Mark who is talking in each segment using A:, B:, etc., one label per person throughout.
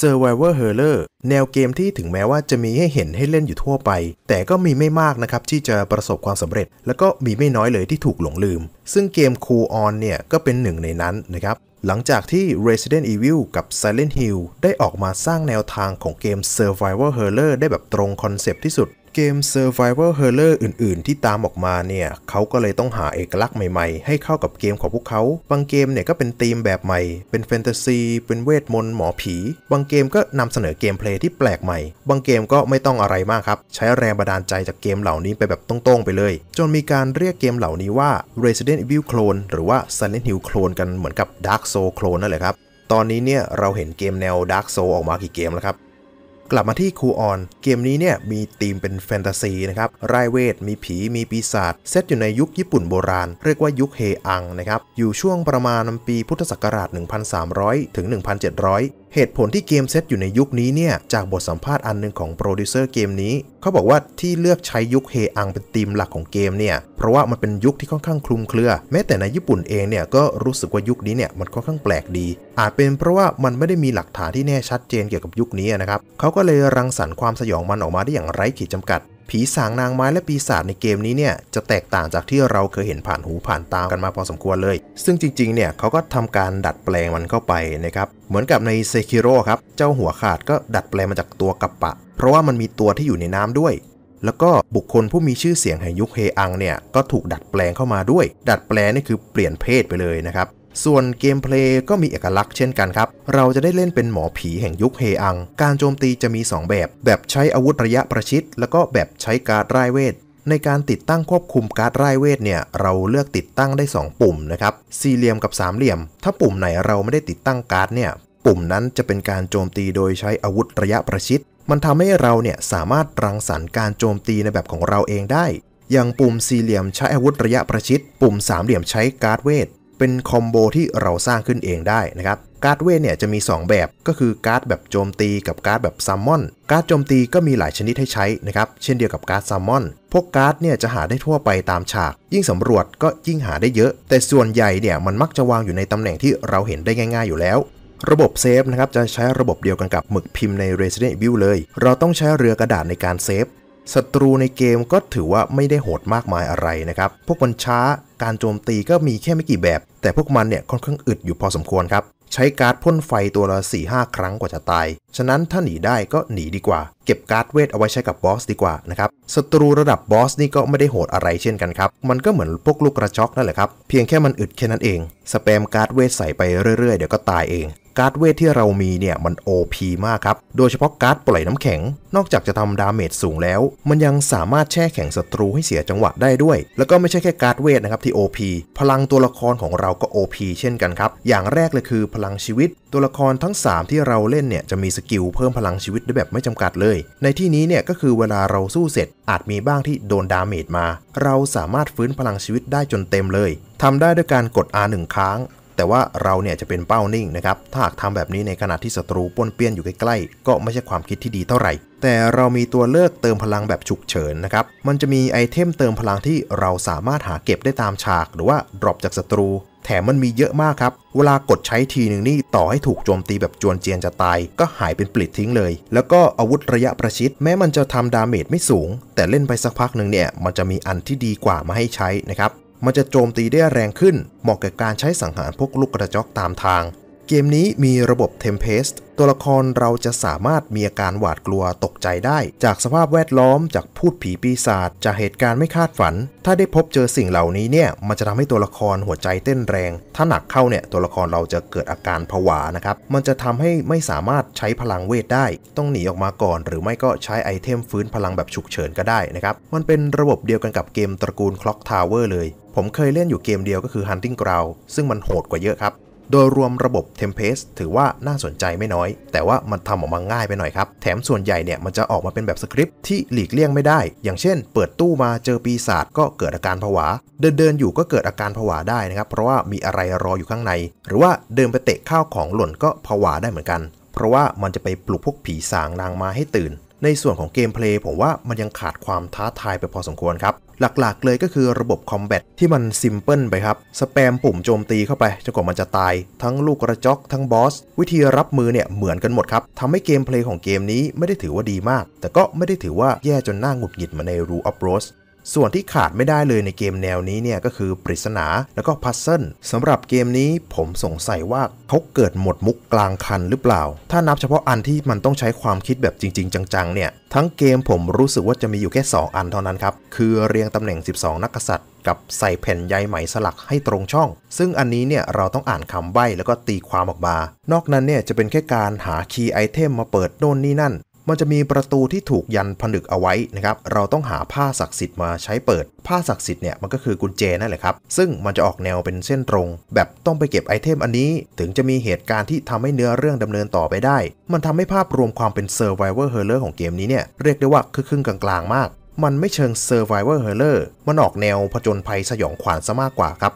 A: Survivor Horror แนวเกมที่ถึงแม้ว่าจะมีให้เห็นให้เล่นอยู่ทั่วไป แต่ก็มีไม่มากนะครับที่จะประสบความสำเร็จ แล้วก็มีไม่น้อยเลยที่ถูกหลงลืม ซึ่งเกม Cool On เนี่ยก็เป็นหนึ่งในนั้นนะครับ หลังจากที่ Resident Evil กับ Silent Hill ได้ออกมาสร้างแนวทางของเกม Survivor Horror ได้แบบตรงคอนเซปต์ที่สุดเกม Survival Horror อื่นๆ ที่ตามออกมาเนี่ยเขาก็เลยต้องหาเอกลักษณ์ใหม่ๆ ให้เข้ากับเกมของพวกเขา บางเกมเนี่ยก็เป็นธีมแบบใหม่เป็นแฟนตาซีเป็นเวทมนต์หมอผี บางเกมก็นำเสนอเกมเพลย์ที่แปลกใหม่ บางเกมก็ไม่ต้องอะไรมากครับ ใช้แรงบันดาลใจจากเกมเหล่านี้ไปแบบตรงๆ ไปเลย จนมีการเรียกเกมเหล่านี้ว่า Resident Evil Clone หรือว่า Silent Hill Clone กันเหมือนกับ Dark Soul Clone นั่นแหละครับตอนนี้เนี่ยเราเห็นเกมแนว Dark Soul s ออกมากี่เกมแล้วครับกลับมาที่คูออน เกมนี้เนี่ยมีธีมเป็นแฟนตาซีนะครับ ไรเวท มีผีมีปีศาจเซตอยู่ในยุคญี่ปุ่นโบราณ เรียกว่ายุคเฮอังนะครับอยู่ช่วงประมาณปีพุทธศักราช 1,300 ถึง 1,700เหตุผลที่เกมเซตอยู่ในยุคนี้เนี่ยจากบทสัมภาษณ์อันหนึ่งของโปรดิวเซอร์เกมนี้เขาบอกว่าที่เลือกใช้ยุคเฮอังเป็นธีมหลักของเกมเนี่ยเพราะว่ามันเป็นยุคที่ค่อนข้างคลุมเครือ แม้แต่ในญี่ปุ่นเองเนี่ยก็รู้สึกว่ายุคนี้เนี่ยมันค่อนข้างแปลกดี อาจเป็นเพราะว่ามันไม่ได้มีหลักฐานที่แน่ชัดเจนเกี่ยวกับยุคนี้นะครับเขาก็เลยรังสรรค์ความสยองมันออกมาได้อย่างไร้ขีดจำกัดผีสางนางไม้และปีศาจในเกมนี้เนี่ยจะแตกต่างจากที่เราเคยเห็นผ่านหูผ่านตากันมาพอสมควรเลย ซึ่งจริงๆ เนี่ยเขาก็ทำการดัดแปลงมันเข้าไปนะครับ เหมือนกับในเซคิโร่ครับ เจ้าหัวขาดก็ดัดแปลงมาจากตัวกัปปะ เพราะว่ามันมีตัวที่อยู่ในน้ำด้วย แล้วก็บุคคลผู้มีชื่อเสียงแห่งยุคเฮอังเนี่ยก็ถูกดัดแปลงเข้ามาด้วย ดัดแปลงนี่คือเปลี่ยนเพศไปเลยนะครับส่วนเกมเพลย์ก็มีเอกลักษณ์เช่นกันครับ เราจะได้เล่นเป็นหมอผีแห่งยุคเฮอัง การโจมตีจะมี 2 แบบ แบบใช้อาวุธระยะประชิด แล้วก็แบบใช้การ์ดไร้เวท ในการติดตั้งควบคุมการ์ดไร้เวทเนี่ย เราเลือกติดตั้งได้ 2 ปุ่มนะครับ สี่เหลี่ยมกับสามเหลี่ยม ถ้าปุ่มไหนเราไม่ได้ติดตั้งการ์ดเนี่ย ปุ่มนั้นจะเป็นการโจมตีโดยใช้อาวุธระยะประชิด มันทำให้เราเนี่ยสามารถรังสรรค์การโจมตีในแบบของเราเองได้ อย่างปุ่มสี่เหลี่ยมใช้อาวุธระยะประชิด ปุ่มสามเหลี่ยมใช้การ์ดเวทเป็นคอมโบที่เราสร้างขึ้นเองได้นะครับ การ์ดเวทเนี่ยจะมี2 แบบก็คือการ์ดแบบโจมตีกับการ์ดแบบซัมมอนการ์ดโจมตีก็มีหลายชนิดให้ใช้นะครับ เช่นเดียวกับการ์ดซัมมอนพวกการ์ดเนี่ยจะหาได้ทั่วไปตามฉาก ยิ่งสำรวจก็ยิ่งหาได้เยอะ แต่ส่วนใหญ่เนี่ยมันมักจะวางอยู่ในตำแหน่งที่เราเห็นได้ง่ายๆอยู่แล้ว ระบบเซฟนะครับจะใช้ระบบเดียวกันกับหมึกพิมพ์ใน Resident Evil เลยเราต้องใช้เรือกระดาษในการเซฟศัตรูในเกมก็ถือว่าไม่ได้โหดมากมายอะไรนะครับพวกมันช้า การโจมตีก็มีแค่ไม่กี่แบบแต่พวกมันเนี่ยค่อนข้างอึดอยู่พอสมควรครับใช้การ์ดพ่นไฟตัวละ4หครั้งกว่าจะตาย ฉะนั้นถ้าหนีได้ก็หนีดีกว่าเก็บการ์ดเวทเอาไว้ใช้กับบอสดีกว่านะครับศัตรูระดับบอสนี่ก็ไม่ได้โหดอะไรเช่นกันครับมันก็เหมือนพวกลูกกระจอกนั่นแหละครับเพียงแค่มันอึดแค่นั้นเอง สแปมการ์ดเวทใส่ไปเรื่อยๆเดี๋ยวก็ตายเองการ์ดเวทที่เรามีเนี่ยมัน OP มากครับ โดยเฉพาะการ์ดปล่อยน้ำแข็ง นอกจากจะทำดาเมจสูงแล้ว มันยังสามารถแช่แข็งศัตรูให้เสียจังหวะได้ด้วย แล้วก็ไม่ใช่แค่การ์ดเวทนะครับที่ OP พลังตัวละครของเราก็ OP เช่นกันครับ อย่างแรกเลยคือพลังชีวิตตัวละครทั้ง 3 ที่เราเล่นเนี่ยจะมีสกิลเพิ่มพลังชีวิตได้แบบไม่จำกัดเลย ในที่นี้เนี่ยก็คือเวลาเราสู้เสร็จ อาจมีบ้างที่โดนดาเมจมา เราสามารถฟื้นพลังชีวิตได้จนเต็มเลยทำได้ด้วยการกด R1 ค้างแต่ว่าเราเนี่ยจะเป็นเป้านิ่งนะครับ ถ้าหากทำแบบนี้ในขณะที่ศัตรูป้วนเปี้ยนอยู่ใกล้ๆ ก็ไม่ใช่ความคิดที่ดีเท่าไหร่ แต่เรามีตัวเลือกเติมพลังแบบฉุกเฉินนะครับ มันจะมีไอเทมเติมพลังที่เราสามารถหาเก็บได้ตามฉากหรือว่า ดรอปจากศัตรู แถมมันมีเยอะมากครับ เวลากดใช้ทีหนึ่งนี่ต่อให้ถูกโจมตีแบบจวนเจียนจะตายก็หายเป็นปลิดทิ้งเลย แล้วก็อาวุธระยะประชิดแม้มันจะทำดาเมจไม่สูง แต่เล่นไปสักพักหนึ่งเนี่ยมันจะมีอันที่ดีกว่ามาให้ใช้นะครับมันจะโจมตีได้แรงขึ้นเหมาะกับการใช้สังหารพวกลูกกระจอกตามทาง เกมนี้มีระบบทมเพสต์ตัวละครเราจะสามารถมีอาการหวาดกลัวตกใจได้ จากสภาพแวดล้อมจากพูดผีปีศาจจากเหตุการณ์ไม่คาดฝัน ถ้าได้พบเจอสิ่งเหล่านี้เนี่ย มันจะทำให้ตัวละครหัวใจเต้นแรง ถ้าหนักเข้าเนี่ย ตัวละครเราจะเกิดอาการผวานะครับมันจะทำให้ไม่สามารถใช้พลังเวทได้ ต้องหนีออกมาก่อน หรือไม่ก็ใช้ไอเทมฟื้นพลังแบบฉุกเฉินก็ได้นะครับมันเป็นระบบเดียวกันกับเกมตระกูล Clock Tower เลยผมเคยเล่นอยู่เกมเดียวก็คือ Hunting Ground ซึ่งมันโหดกว่าเยอะครับ โดยรวมระบบ Tempest ถือว่าน่าสนใจไม่น้อย แต่ว่ามันทำออกมาง่ายไปหน่อยครับ แถมส่วนใหญ่เนี่ย มันจะออกมาเป็นแบบสคริปต์ที่หลีกเลี่ยงไม่ได้ อย่างเช่นเปิดตู้มาเจอปีศาจก็เกิดอาการผวา เดินเดินอยู่ก็เกิดอาการผวาได้นะครับ เพราะว่ามีอะไรรออยู่ข้างใน หรือว่าเดินไปเตะข้าวของหล่นก็ผวาได้เหมือนกัน เพราะว่ามันจะไปปลุกพวกผีสางนางมาให้ตื่น ในส่วนของเกมเพลย์ผมว่ามันยังขาดความท้าทายไปพอสมควรครับหลักๆ เลยก็คือระบบคอมแบทที่มันซิมเพิลไปครับ สแปมปุ่มโจมตีเข้าไปจนกว่ามันจะตาย ทั้งลูกกระจกทั้งบอสวิธีรับมือเนี่ยเหมือนกันหมดครับทำให้เกมเพลย์ของเกมนี้ไม่ได้ถือว่าดีมาก แต่ก็ไม่ได้ถือว่าแย่จนน่าหงุดหงิดมาในรูออฟโรสส่วนที่ขาดไม่ได้เลยในเกมแนวนี้เนี่ยก็คือปริศนาแล้วก็พัซเซิลสำหรับเกมนี้ผมสงสัยว่าเขาเกิดหมดมุกกลางคันหรือเปล่า ถ้านับเฉพาะอันที่มันต้องใช้ความคิดแบบจริง ๆ จัง ๆ เนี่ย ทั้งเกมผมรู้สึกว่าจะมีอยู่แค่ 2 อันเท่านั้นครับ คือเรียงตำแหน่ง 12 นักษัตริย์ กับใส่แผ่นใยไหมสลักให้ตรงช่อง ซึ่งอันนี้เนี่ยเราต้องอ่านคำใบ้แล้วก็ตีความออกมานอกนั้นเนี่ยจะเป็นแค่การหาคีย์ไอเทมมาเปิดโน่นนี่นั่นมันจะมีประตูที่ถูกยันผนึกเอาไว้นะครับ เราต้องหาผ้าศักดิ์สิทธิ์มาใช้เปิด ผ้าศักดิ์สิทธิ์เนี่ยมันก็คือกุญแจนั่นแหละครับ ซึ่งมันจะออกแนวเป็นเส้นตรง แบบต้องไปเก็บไอเทมอันนี้ ถึงจะมีเหตุการณ์ที่ทำให้เนื้อเรื่องดำเนินต่อไปได้ มันทำให้ภาพรวมความเป็นเซอร์ไวเวอร์เฮอร์เลอร์ของเกมนี้เนี่ย เรียกได้ว่าคือครึ่งกลางๆมาก มันไม่เชิงเซอร์ไวเวอร์เฮอร์เลอร์ มันออกแนวผจญภัยสยองขวัญซะมากกว่าครับ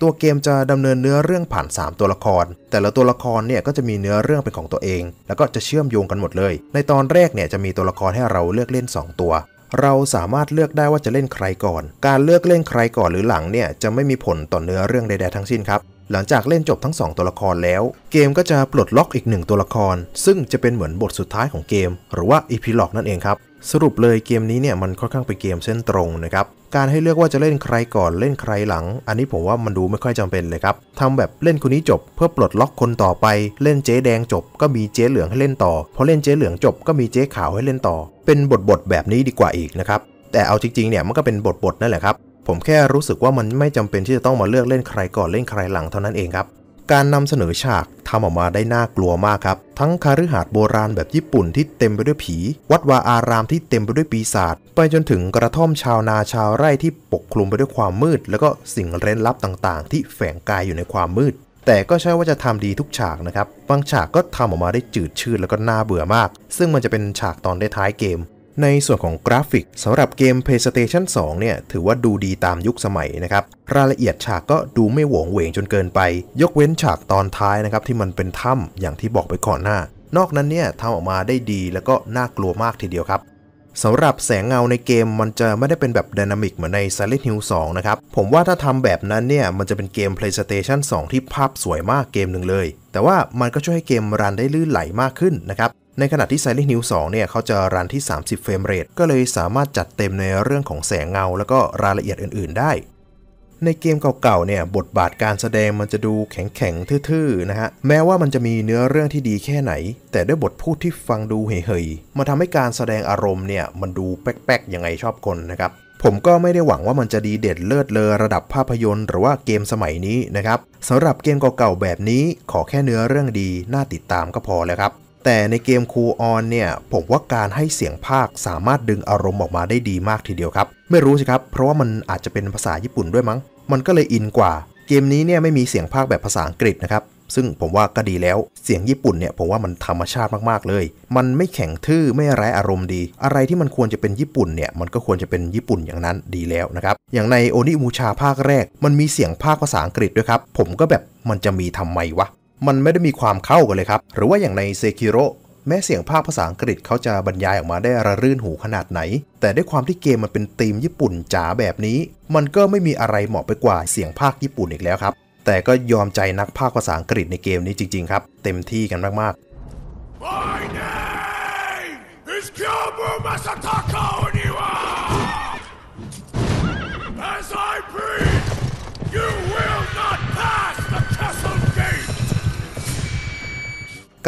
A: ตัวเกมจะดำเนินเนื้อเรื่องผ่าน 3 ตัวละคร แต่ละตัวละครเนี่ยก็จะมีเนื้อเรื่องเป็นของตัวเอง แล้วก็จะเชื่อมโยงกันหมดเลย ในตอนแรกเนี่ยจะมีตัวละครให้เราเลือกเล่น 2 ตัว เราสามารถเลือกได้ว่าจะเล่นใครก่อน การเลือกเล่นใครก่อนหรือหลังเนี่ยจะไม่มีผลต่อเนื้อเรื่องใดๆทั้งสิ้นครับ หลังจากเล่นจบทั้ง 2 ตัวละครแล้ว เกมก็จะปลดล็อกอีก1ตัวละคร ซึ่งจะเป็นเหมือนบทสุดท้ายของเกมหรือว่าอีพีล็อกนั่นเองครับสรุปเลยเกมนี้เนี่ยมันค่อนข้างเป็นเกมเส้นตรงนะครับการให้เลือกว่าจะเล่นใครก่อนเล่นใครหลัง อันนี้ผมว่ามันดูไม่ค่อยจำเป็นเลยครับทำแบบเล่นคนนี้จบเพื่อปลดล็อกคนต่อไป เล่นเจ๊ แดงจบก็มีเจ๊เหลืองให้เล่นต่อพอเล่นเจ๊เหลืองจบก็มีเจ๊ขาวให้เล่นต่อเป็นบทบทแบบนี้ดีกว่าอีกนะครับ แต่เอาจริง ๆ เนี่ยมันก็เป็นบทบทนั่นแหละครับ ผมแค่รู้สึกว่ามันไม่จำเป็นที่จะต้องมาเลือกเล่นใครก่อนเล่นใครหลังเท่านั้นเองครับการนำเสนอฉากทำออกมาได้น่ากลัวมากครับ ทั้งคาริหาดโบราณแบบญี่ปุ่นที่เต็มไปด้วยผี วัดวาอารามที่เต็มไปด้วยปีศาจไปจนถึงกระท่อมชาวนาชาวไร่ที่ปกคลุมไปด้วยความมืด แล้วก็สิ่งเร้นลับต่าง ๆ ที่แฝงกายอยู่ในความมืด แต่ก็ใช่ว่าจะทำดีทุกฉากนะครับบางฉากก็ทำออกมาได้จืดชืดแล้วก็น่าเบื่อมาก ซึ่งมันจะเป็นฉากตอนได้ท้ายเกมในส่วนของกราฟิกสำหรับเกม PlayStation 2เนี่ยถือว่าดูดีตามยุคสมัยนะครับ รายละเอียดฉากก็ดูไม่หวงเหวงจนเกินไป ยกเว้นฉากตอนท้ายนะครับที่มันเป็นถ้ำอย่างที่บอกไปก่อนหน้า นอกนั้นเนี่ยทำออกมาได้ดีแล้วก็น่ากลัวมากทีเดียวครับสำหรับแสงเงาในเกมมันจะไม่ได้เป็นแบบดินามิกเหมือนใน Silent Hill 2นะครับผมว่าถ้าทำแบบนั้นเนี่ยมันจะเป็นเกม PlayStation 2 ที่ภาพสวยมากเกมหนึ่งเลย แต่ว่ามันก็ช่วยให้เกมรันได้ลื่นไหลมากขึ้นนะครับในขณะที่ Silent Hill 2เนี่ยเขาจะรันที่ 30เฟรมเรทก็เลยสามารถจัดเต็มในเรื่องของแสงเงาแล้วก็รายละเอียดอื่นๆ ได้ ในเกมเก่าๆเนี่ยบทบาทการแสดงมันจะดูแข็ง ๆ ทื่อ ๆ นะฮะ แม้ว่ามันจะมีเนื้อเรื่องที่ดีแค่ไหน แต่ด้วยบทพูดที่ฟังดูเฮยๆมาทำให้การแสดงอารมณ์เนี่ยมันดูแป๊ก ๆ ยังไงชอบคนนะครับผมก็ไม่ได้หวังว่ามันจะดีเด็ดเลิศเลอระดับภาพยนตร์หรือว่าเกมสมัยนี้นะครับสำหรับเกมเก่าๆแบบนี้ ขอแค่เนื้อเรื่องดีน่าติดตามก็พอแล้วครับแต่ในเกมคูออนเนี่ยผมว่าการให้เสียงภาคสามารถดึงอารมณ์ออกมาได้ดีมากทีเดียวครับ ไม่รู้สิครับ เพราะว่ามันอาจจะเป็นภาษาญี่ปุ่นด้วยมั้งมันก็เลยอินกว่าเกมนี้เนี่ยไม่มีเสียงภาคแบบภาษาอังกฤษนะครับซึ่งผมว่าก็ดีแล้วเสียงญี่ปุ่นเนี่ยผมว่ามันธรรมชาติมากๆเลย มันไม่แข็งทื่อไม่ไร้อารมณ์ดี อะไรที่มันควรจะเป็นญี่ปุ่นเนี่ยมันก็ควรจะเป็นญี่ปุ่นอย่างนั้นดีแล้วนะครับอย่างในโอนิมูชาภาคแรกมันมีเสียงภาคภาษาอังกฤษด้วยครับผมก็แบบมันจะมีทำไมวะมันไม่ได้มีความเข้ากันเลยครับ หรือว่าอย่างในเซคิโรแม้เสียงภาคภาษาอังกฤษเขาจะบรรยายออกมาได้ระรื่นหูขนาดไหน แต่ด้วยความที่เกมมันเป็นธีมญี่ปุ่นจ๋าแบบนี้ มันก็ไม่มีอะไรเหมาะไปกว่าเสียงภาคญี่ปุ่นอีกแล้วครับ แต่ก็ยอมใจนักภาคภาษาอังกฤษในเกมนี้จริงๆครับ เต็มที่กันมากๆ My name is Kyobu Masataka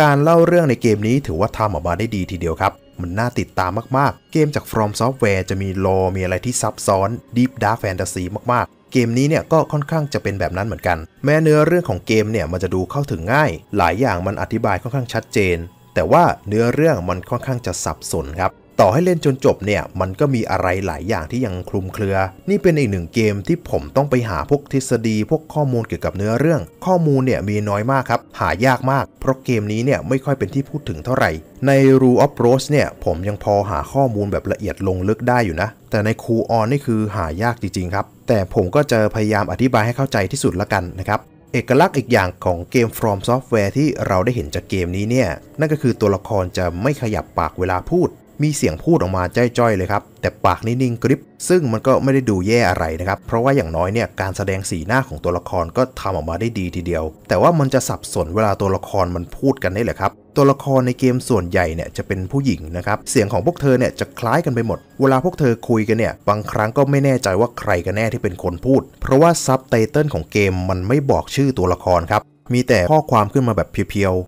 A: การเล่าเรื่องในเกมนี้ถือว่าทำออกมาได้ดีทีเดียวครับ มันน่าติดตามมากๆ เกมจาก From Software จะมีโลมีอะไรที่ซับซ้อน Deep Dark Fantasy มากๆ เกมนี้เนี่ยก็ค่อนข้างจะเป็นแบบนั้นเหมือนกัน แม้เนื้อเรื่องของเกมเนี่ยมันจะดูเข้าถึงง่าย หลายอย่างมันอธิบายค่อนข้างชัดเจน แต่ว่าเนื้อเรื่องมันค่อนข้างจะสับสนครับต่อให้เล่นจนจบเนี่ยมันก็มีอะไรหลายอย่างที่ยังคลุมเครือ นี่เป็นอีกหนึ่งเกมที่ผมต้องไปหาพวกทฤษฎี พวกข้อมูลเกี่ยวกับเนื้อเรื่อง ข้อมูลเนี่ยมีน้อยมากครับ หายากมากเพราะเกมนี้เนี่ยไม่ค่อยเป็นที่พูดถึงเท่าไหร่ ใน Rule of Rose เนี่ยผมยังพอหาข้อมูลแบบละเอียดลงลึกได้อยู่นะ แต่ในครูออนนี่คือหายากจริงๆครับแต่ผมก็จะพยายามอธิบายให้เข้าใจที่สุดละกันนะครับเอกลักษณ์อีกอย่างของเกม From Software ที่เราได้เห็นจากเกมนี้เนี่ยนั่นก็คือตัวละครจะไม่ขยับปากเวลาพูดมีเสียงพูดออกมาจ้อยๆเลยครับ แต่ปากนิ่งกริบซึ่งมันก็ไม่ได้ดูแย่อะไรนะครับ เพราะว่าอย่างน้อยเนี่ยการแสดงสีหน้าของตัวละครก็ทำออกมาได้ดีทีเดียว แต่ว่ามันจะสับสนเวลาตัวละครมันพูดกันนี่แหละครับตัวละครในเกมส่วนใหญ่เนี่ยจะเป็นผู้หญิงนะครับเสียงของพวกเธอเนี่ยจะคล้ายกันไปหมดเวลาพวกเธอคุยกันเนี่ยบางครั้งก็ไม่แน่ใจว่าใครกันแน่ที่เป็นคนพูด เพราะว่าซับไตเติลของเกมมันไม่บอกชื่อตัวละครครับมีแต่ข้อความขึ้นมาแบบเพียวๆ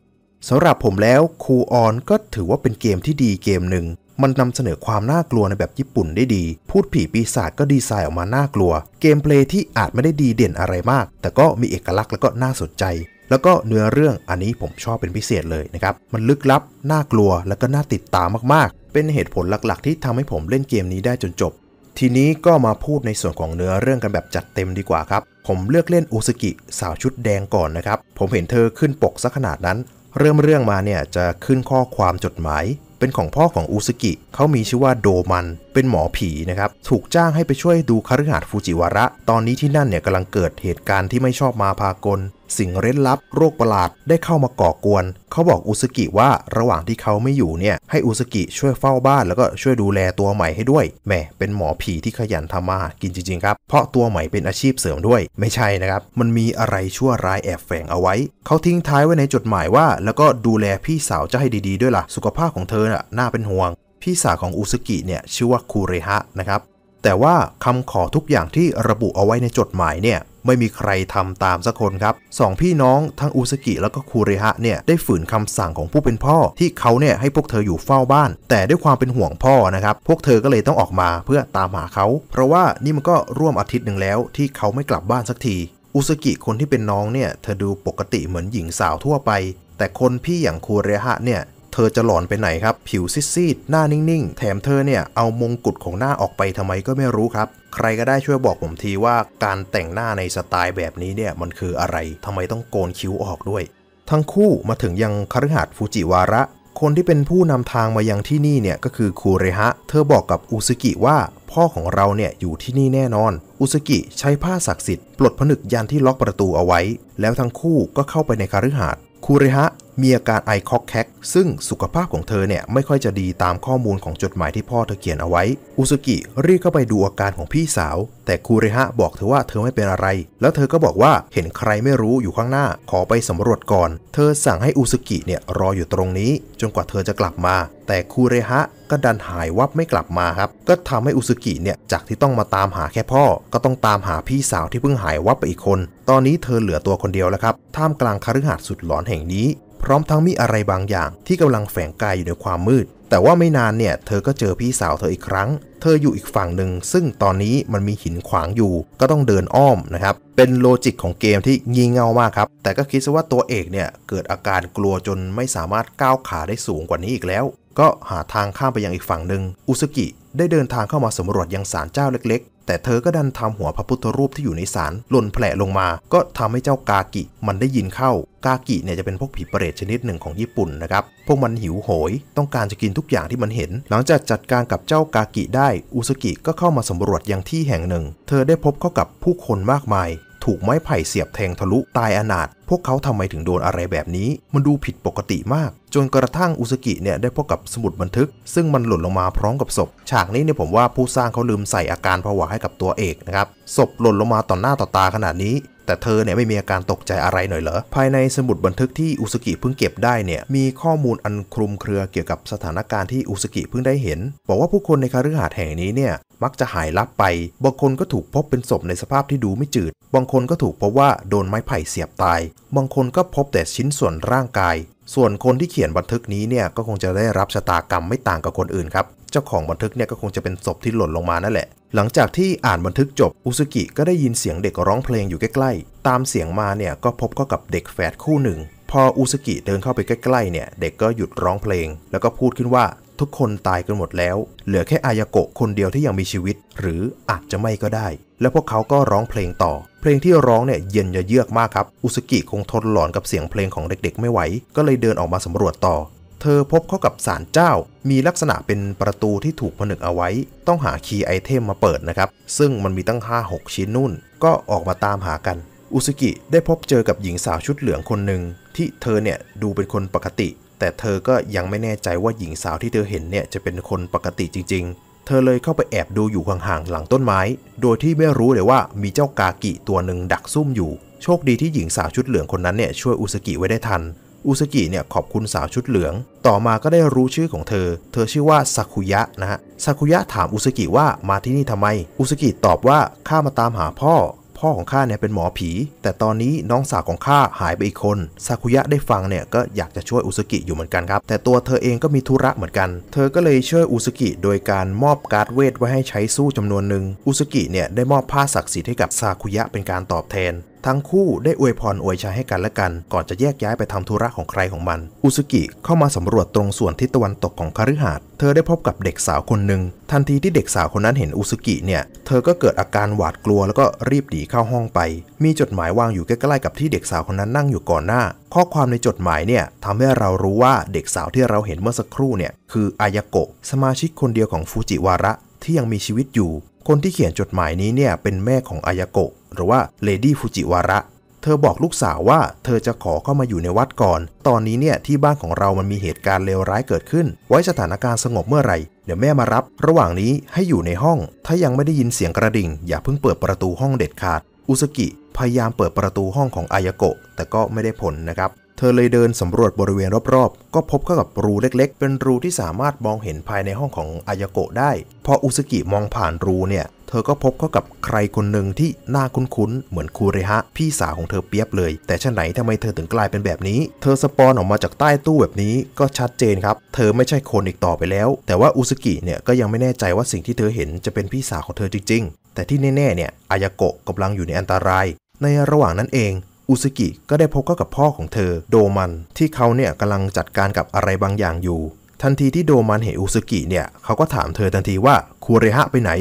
A: สำหรับผมแล้วคูออนก็ถือว่าเป็นเกมที่ดีเกมหนึ่งมันนำเสนอความน่ากลัวในแบบญี่ปุ่นได้ดี พูดผีปีศาจก็ดีไซน์ออกมาน่ากลัว เกมเพลย์ที่อาจไม่ได้ดีเด่นอะไรมาก แต่ก็มีเอกลักษณ์และก็น่าสนใจ แล้วก็เนื้อเรื่องอันนี้ผมชอบเป็นพิเศษเลยนะครับ มันลึกลับ น่ากลัวแล้วก็น่าติดตามมากๆ เป็นเหตุผลหลักๆ ที่ทำให้ผมเล่นเกมนี้ได้จนจบ ทีนี้ก็มาพูดในส่วนของเนื้อเรื่องกันแบบจัดเต็มดีกว่าครับผมเลือกเล่นอุสกิสาวชุดแดงก่อนนะครับผมเห็นเธอขึ้นปกซะขนาดนั้นเริ่มเรื่องมาเนี่ยจะขึ้นข้อความจดหมาย เป็นของพ่อของอุสกิเขามีชื่อว่าโดมัน เป็นหมอผีนะครับ ถูกจ้างให้ไปช่วยดูคฤหาสน์ฟูจิวาระ ตอนนี้ที่นั่นเนี่ยกำลังเกิดเหตุการณ์ที่ไม่ชอบมาพากลสิ่งเร้นลับโรคประหลาดได้เข้ามาก่อกวน เขาบอกอุสกิว่าระหว่างที่เขาไม่อยู่เนี่ยให้อุสกิช่วยเฝ้าบ้านแล้วก็ช่วยดูแลตัวใหม่ให้ด้วยแม่เป็นหมอผีที่ขยันทำมาากินจริงๆครับเพราะตัวใหม่เป็นอาชีพเสริมด้วยไม่ใช่นะครับ มันมีอะไรชั่วร้ายแอบแฝงเอาไว้ เขาทิ้งท้ายไว้ในจดหมายว่า แล้วก็ดูแลพี่สาวจะให้ดีๆด้วยละ่ะสุขภาพของเธอน่ะน่าเป็นห่วง พี่สาวของอุสกิเนี่ยชื่อว่าคูเรฮะนะครับแต่ว่าคำขอทุกอย่างที่ระบุเอาไว้ในจดหมายเนี่ยไม่มีใครทำตามสักคนครับ สองพี่น้อง ทั้งอุสกิแล้วก็คูเรฮะเนี่ยได้ฝืนคำสั่งของผู้เป็นพ่อ ที่เขาเนี่ยให้พวกเธออยู่เฝ้าบ้าน แต่ด้วยความเป็นห่วงพ่อนะครับพวกเธอก็เลยต้องออกมาเพื่อตามหาเขา เพราะว่านี่มันก็ร่วมอาทิตย์หนึ่งแล้ว ที่เขาไม่กลับบ้านสักที อุสกิคนที่เป็นน้องเนี่ยเธอดูปกติเหมือนหญิงสาวทั่วไป แต่คนพี่อย่างคูเรฮะเนี่ยเธอจะหลอนไปไหนครับผิวซีดๆหน้านิ่งๆ แถมเธอเนี่ยเอามงกุฎของหน้าออกไปทำไมก็ไม่รู้ครับ ใครก็ได้ช่วยบอกผมทีว่าการแต่งหน้าในสไตล์แบบนี้เนี่ยมันคืออะไรทำไมต้องโกนคิ้วออกด้วย ทั้งคู่มาถึงยังคฤหาสน์ฟูจิวาระ คนที่เป็นผู้นำทางมายังที่นี่เนี่ย ก็คือคูเรฮะ เธอบอกกับอุสุกิว่า พ่อของเราเนี่ยอยู่ที่นี่แน่นอน อุสกิใช้ผ้าศักดิ์สิทธิ์ปลดผนึกยันที่ล็อกประตูเอาไว้ แล้วทั้งคู่ก็เข้าไปในคาฤหาสน์คูเรฮะมีอาการไอคอกแคกซึ่งสุขภาพของเธอเนี่ยไม่ค่อยจะดีตามข้อมูลของจดหมายที่พ่อเธอเขียนเอาไว้ อุซุกิรีบเข้าไปดูอาการของพี่สาว แต่คูเรฮะบอกเธอว่าเธอไม่เป็นอะไร แล้วเธอก็บอกว่าเห็นใครไม่รู้อยู่ข้างหน้าขอไปสำรวจก่อน เธอสั่งให้อุซุกิเนี่ยรออยู่ตรงนี้ จนกว่าเธอจะกลับมา แต่คูเรฮะก็ดันหายวับไม่กลับมาครับ ก็ทำให้อุสุกิเนี่ยจากที่ต้องมาตามหาแค่พ่อ ก็ต้องตามหาพี่สาวที่เพิ่งหายวับไปอีกคน ตอนนี้เธอเหลือตัวคนเดียวแล้วครับท่ามกลางคฤหาสน์สุดหลอนแห่งนี้พร้อมทั้งมีอะไรบางอย่างที่กำลังแฝงกายอยู่ในความมืด แต่ว่าไม่นานเนี่ย เธอก็เจอพี่สาวเธออีกครั้ง เธออยู่อีกฝั่งหนึ่งซึ่งตอนนี้มันมีหินขวางอยู่ ก็ต้องเดินอ้อมนะครับ เป็นโลจิกของเกมที่งี่เง่ามากครับ แต่ก็คิดซะว่าตัวเอกเนี่ยเกิดอาการกลัวจนไม่สามารถก้าวขาได้สูงกว่านี้อีกแล้ว ก็หาทางข้ามไปยังอีกฝั่งหนึ่งอุสกิได้เดินทางเข้ามาสำรวจยังศาลเจ้าเล็กๆ แต่เธอก็ดันทำหัวพระพุทธรูปที่อยู่ในศาลหล่นแผลลงมา ก็ทำให้เจ้ากากิ มันได้ยินเข้า กากิเนี่ยจะเป็นพวกผีเปรตชนิดหนึ่งของญี่ปุ่นนะครับ พวกมันหิวโหย ต้องการจะกินทุกอย่างที่มันเห็น หลังจากจัดการกับเจ้ากากิได้ อุสกิก็เข้ามาสำรวจยังที่แห่งหนึ่ง เธอได้พบเข้ากับผู้คนมากมายถูกไม้ไผ่เสียบแทงทะลุตายอนาถพวกเขาทำไมถึงโดนอะไรแบบนี้ มันดูผิดปกติมาก จนกระทั่งอุสกิเนี่ยได้พบกับสมุดบันทึก ซึ่งมันหล่นลงมาพร้อมกับศพฉากนี้เนี่ยผมว่าผู้สร้างเขาลืมใส่อาการผวาให้กับตัวเอกนะครับศพหล่นลงมาต่อหน้าต่อตาขนาดนี้แต่เธอเนี่ยไม่มีอาการตกใจอะไรหน่อยเหรอภายในสมุดบันทึกที่อุสกิเพิ่งเก็บได้เนี่ย มีข้อมูลอันคลุมเครือเกี่ยวกับสถานการณ์ที่อุสกิเพิ่งได้เห็น บอกว่าผู้คนในคารฤหาดแห่งนี้เนี่ยมักจะหายลับไป บางคนก็ถูกพบเป็นศพในสภาพที่ดูไม่จืด บางคนก็ถูกพบว่าโดนไม้ไผ่เสียบตาย บางคนก็พบแต่ชิ้นส่วนร่างกาย ส่วนคนที่เขียนบันทึกนี้เนี่ยก็คงจะได้รับชะตากรรมไม่ต่างกับคนอื่นครับ เจ้าของบันทึกเนี่ยก็คงจะเป็นศพที่หล่นลงมานั่นแหละหลังจากที่อ่านบันทึกจบ อุซุกิก็ได้ยินเสียงเด็กร้องเพลงอยู่ใกล้ๆ ตามเสียงมาเนี่ยก็พบก็กับเด็กแฝดคู่หนึ่ง พออุซุกิเดินเข้าไปใกล้ๆ เนี่ยเด็กก็หยุดร้องเพลงแล้วก็พูดขึ้นว่าทุกคนตายกันหมดแล้ว เหลือแค่อายาโกะคนเดียวที่ยังมีชีวิต หรืออาจจะไม่ก็ได้ แล้วพวกเขาก็ร้องเพลงต่อ เพลงที่ร้องเนี่ยเย็นยะเยือกมากครับอุสกิคงทนหลอนกับเสียงเพลงของเด็กๆ ไม่ไหวก็เลยเดินออกมาสำรวจต่อเธอพบเข้ากับศาลเจ้า มีลักษณะเป็นประตูที่ถูกผนึกเอาไว้ ต้องหาคีย์ไอเทมมาเปิดนะครับ ซึ่งมันมีตั้ง 5-6 ชิ้นนู่นก็ออกมาตามหากัน อุสุกิได้พบเจอกับหญิงสาวชุดเหลืองคนหนึ่ง ที่เธอเนี่ยดูเป็นคนปกติ แต่เธอก็ยังไม่แน่ใจว่าหญิงสาวที่เธอเห็นเนี่ยจะเป็นคนปกติจริงๆ เธอเลยเข้าไปแอบดูอยู่ห่างๆหลังต้นไม้ โดยที่ไม่รู้เลยว่ามีเจ้ากากิตัวหนึ่งดักซุ่มอยู่ โชคดีที่หญิงสาวชุดเหลืองคนนั้นเนี่ยช่วยอุสกิไว้ได้ทันอุสกิเนี่ยขอบคุณสาวชุดเหลือง ต่อมาก็ได้รู้ชื่อของเธอ เธอชื่อว่าซากุยะนะฮะ ซากุยะถามอุสกิว่ามาที่นี่ทำไม อุสกิตอบว่าข้ามาตามหาพ่อ พ่อของข้าเนี่ยเป็นหมอผี แต่ตอนนี้น้องสาวของข้าหายไปอีกคน ซากุยะได้ฟังเนี่ยก็อยากจะช่วยอุสกิ อยู่เหมือนกันครับ แต่ตัวเธอเองก็มีธุระเหมือนกัน เธอก็เลยช่วยอุสกิโดยการมอบการ์ดเวทไว้ให้ใช้สู้จำนวนหนึ่ง อุสกิเนี่ยได้มอบผ้าศักดิ์สิทธิ์ให้กับซากุยะเป็นการตอบแทนทั้งคู่ได้อวยพรอวยชัยให้กันและกัน ก่อนจะแยกย้ายไปทำธุระของใครของมัน อุซุกิเข้ามาสำรวจตรงส่วนทิศตะวันตกของคฤหาสน์เธอได้พบกับเด็กสาวคนหนึ่งทันทีที่เด็กสาวคนนั้นเห็นอุซุกิเนี่ย เธอก็เกิดอาการหวาดกลัวแล้วก็รีบหนีเข้าห้องไป มีจดหมายวางอยู่ใกล้ๆ กับที่เด็กสาวคนนั้นนั่งอยู่ก่อนหน้า ข้อความในจดหมายเนี่ยทำให้เรารู้ว่าเด็กสาวที่เราเห็นเมื่อสักครู่เนี่ยคืออายะโกะสมาชิกคนเดียวของฟูจิวาระที่ยังมีชีวิตอยู่ คนที่เขียนจดหมายนี้เนี่ยเป็นแม่ของอายะโกะหรือว่าเลดี้ฟูจิวาระ เธอบอกลูกสาวว่า เธอจะขอเข้ามาอยู่ในวัดก่อน ตอนนี้เนี่ยที่บ้านของเรามันมีเหตุการณ์เลวร้ายเกิดขึ้น ไว้สถานการณ์สงบเมื่อไหร่ เดี๋ยวแม่มารับ ระหว่างนี้ให้อยู่ในห้อง ถ้ายังไม่ได้ยินเสียงกระดิ่ง อย่าเพิ่งเปิดประตูห้องเด็ดขาด อุสกิพยายามเปิดประตูห้องของอายโกะแต่ก็ไม่ได้ผลนะครับ เธอเลยเดินสำรวจบริเวณรอบๆ ก็พบกับรูเล็กๆ เป็นรูที่สามารถมองเห็นภายในห้องของอายโกะได้ พออุสกิมองผ่านรูเนี่ยเธอก็พบเข้ากับใครคนหนึ่งที่น่าคุ้นๆ เหมือนคูเรฮะพี่สาวของเธอเปียบเลย แต่ช่นไหนทำไมเธอถึงกลายเป็นแบบนี้ เธอสปอนออกมาจากใต้ตู้แบบนี้ก็ชัดเจนครับ เธอไม่ใช่คนอีกต่อไปแล้ว แต่ว่าอุสกิเนี่ยก็ยังไม่แน่ใจว่าสิ่งที่เธอเห็นจะเป็นพี่สาวของเธอจริงๆ แต่ที่แน่ๆ เนี่ยอายาโกะกำลังอยู่ในอันตราย ในระหว่างนั้นเองอุสกิก็ได้พบกับพ่อของเธอ โดมันที่เขาเนี่ยกำลังจัดการกับอะไรบางอย่างอยู่ ทันทีที่โดมันเห็นอุสกิเนี่ยเขาก็ถามเธอทันทีว่าคูเรฮะไปไหน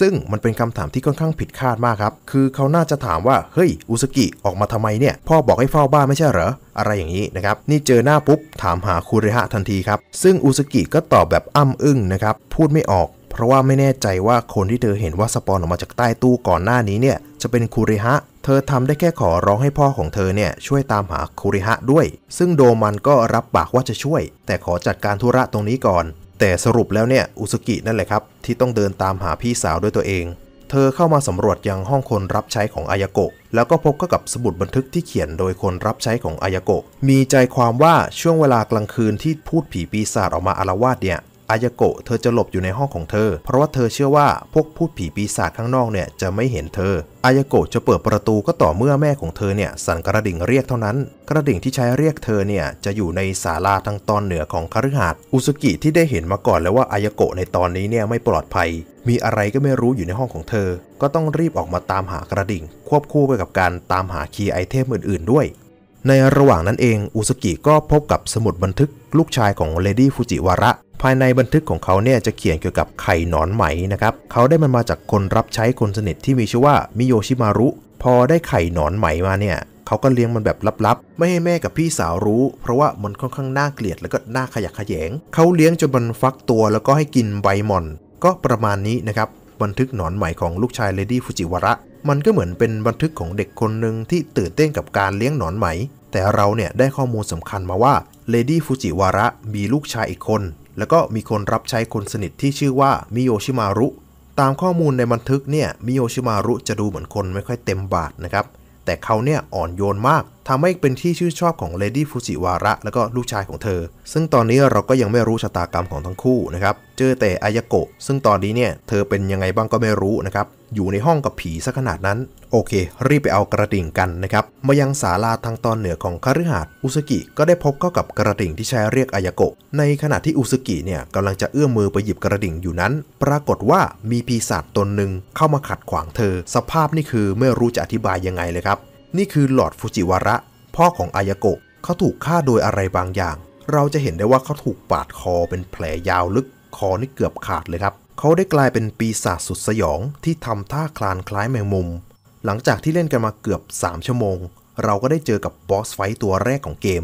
A: ซึ่งมันเป็นคำถามที่ค่อนข้างผิดคาดมากครับ คือเขาน่าจะถามว่า เฮ้ย อุสกิออกมาทำไมเนี่ย พ่อบอกให้เฝ้าบ้านไม่ใช่เหรอ อะไรอย่างนี้นะครับ นี่เจอหน้าปุ๊บ ถามหาคุริฮะทันทีครับ ซึ่งอุสกิก็ตอบแบบอ้ำอึ้งนะครับ พูดไม่ออก เพราะว่าไม่แน่ใจว่าคนที่เธอเห็นว่าสปอนออกมาจากใต้ตู้ก่อนหน้านี้เนี่ย จะเป็นคุริฮะ เธอทำได้แค่ขอร้องให้พ่อของเธอเนี่ยช่วยตามหาคุริฮะด้วย ซึ่งโดมันก็รับปากว่าจะช่วย แต่ขอจัดการธุระตรงนี้ก่อนแต่สรุปแล้วเนี่ย อุสกินั่นแหละครับ ที่ต้องเดินตามหาพี่สาวด้วยตัวเอง เธอเข้ามาสำรวจยังห้องคนรับใช้ของอายโกะแล้วก็พบก็กับสมุดบันทึกที่เขียนโดยคนรับใช้ของอายโกะมีใจความว่าช่วงเวลากลางคืนที่พูดผีปีศาจออกมาอารวาสเนี่ยอายโกะเธอจะหลบอยู่ในห้องของเธอ เพราะว่าเธอเชื่อว่าพวกพูดผีปีศาจข้างนอกเนี่ยจะไม่เห็นเธออายโกะจะเปิดประตูก็ต่อเมื่อแม่ของเธอเนี่ยสั่นกระดิ่งเรียกเท่านั้นกระดิ่งที่ใช้เรียกเธอเนี่ยจะอยู่ในศาลาทางตอนเหนือของคฤหาสน์อุสุกิที่ได้เห็นมาก่อนแล้วว่าอายโกะในตอนนี้เนี่ยไม่ปลอดภัย มีอะไรก็ไม่รู้อยู่ในห้องของเธอ ก็ต้องรีบออกมาตามหากระดิ่ง ควบคู่ไปกับการตามหาคีย์ไอเทมอื่นๆด้วย ในระหว่างนั้นเองอุสกิก็พบกับสมุดบันทึกลูกชายของเลดี้ฟูจิวาระภายในบันทึกของเขาเนี่ยจะเขียนเกี่ยวกับไข่หนอนไหมนะครับ เขาได้มันมาจากคนรับใช้คนสนิทที่มีชื่อว่ามิโยชิมารุ พอได้ไข่หนอนไหมมาเนี่ย เขาก็เลี้ยงมันแบบลับๆ ไม่ให้แม่กับพี่สาวรู้ เพราะว่ามันค่อนข้างน่าเกลียดแล้วก็น่าขยะแขยง เขาเลี้ยงจนมันฟักตัวแล้วก็ให้กินใบหม่อน ก็ประมาณนี้นะครับ บันทึกหนอนไหมของลูกชายเลดี้ฟูจิวระ มันก็เหมือนเป็นบันทึกของเด็กคนหนึ่งที่ตื่นเต้นกับการเลี้ยงหนอนไหม แต่เราเนี่ยได้ข้อมูลสำคัญมาว่าเลดี้ฟูจิวระมีลูกชายอีกคนแล้วก็มีคนรับใช้คนสนิทที่ชื่อว่ามิโยชิมารุ ตามข้อมูลในบันทึกเนี่ยมิโยชิมารุจะดูเหมือนคนไม่ค่อยเต็มบาทนะครับ แต่เขาเนี่ยอ่อนโยนมากทำให้เป็นที่ชื่นชอบของเลดี้ฟูจิวาระและก็ลูกชายของเธอ ซึ่งตอนนี้เราก็ยังไม่รู้ชะตากรรมของทั้งคู่ นะครับ เจอแต่อายโกะ ซึ่งตอนนี้เนี่ยเธอเป็นยังไงบ้างก็ไม่รู้นะครับ อยู่ในห้องกับผีซะขนาดนั้น โอเค รีบไปเอากระดิ่งกันนะครับ มายังศาลาทางตอนเหนือของคฤหาสน์อุสกิก็ได้พบเข้ากับกระดิ่งที่ใช้เรียกอายโกะ ในขณะที่อุสกิเนี่ยกำลังจะเอื้อมมือไปหยิบกระดิ่งอยู่นั้น ปรากฏว่ามีปีศาจตนหนึ่งเข้ามาขัดขวางเธอ สภาพนี่คือไม่รู้จะอธิบายยังไงเลยครับนี่คือหลอดฟูจิวาระ พ่อของอายโกะเขาถูกฆ่าโดยอะไรบางอย่าง เราจะเห็นได้ว่าเขาถูกปาดคอเป็นแผลยาวลึกคอนี่เกือบขาดเลยครับ เขาได้กลายเป็นปีศาจสุดสยองที่ทำท่าคลานคล้ายแมงมุม หลังจากที่เล่นกันมาเกือบ 3 ชั่วโมง เราก็ได้เจอกับบอสไฟตัวแรกของเกม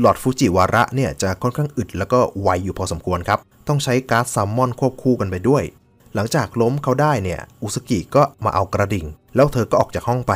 A: หลอดฟูจิวาระเนี่ยจะค่อนข้างอึดแล้วก็ไวอยู่พอสมควรครับ ต้องใช้การ์ดซัมมอนควบคู่กันไปด้วย หลังจากล้มเขาได้เนี่ย อุสกิก็มาเอากระดิ่ง แล้วเธอก็ออกจากห้องไป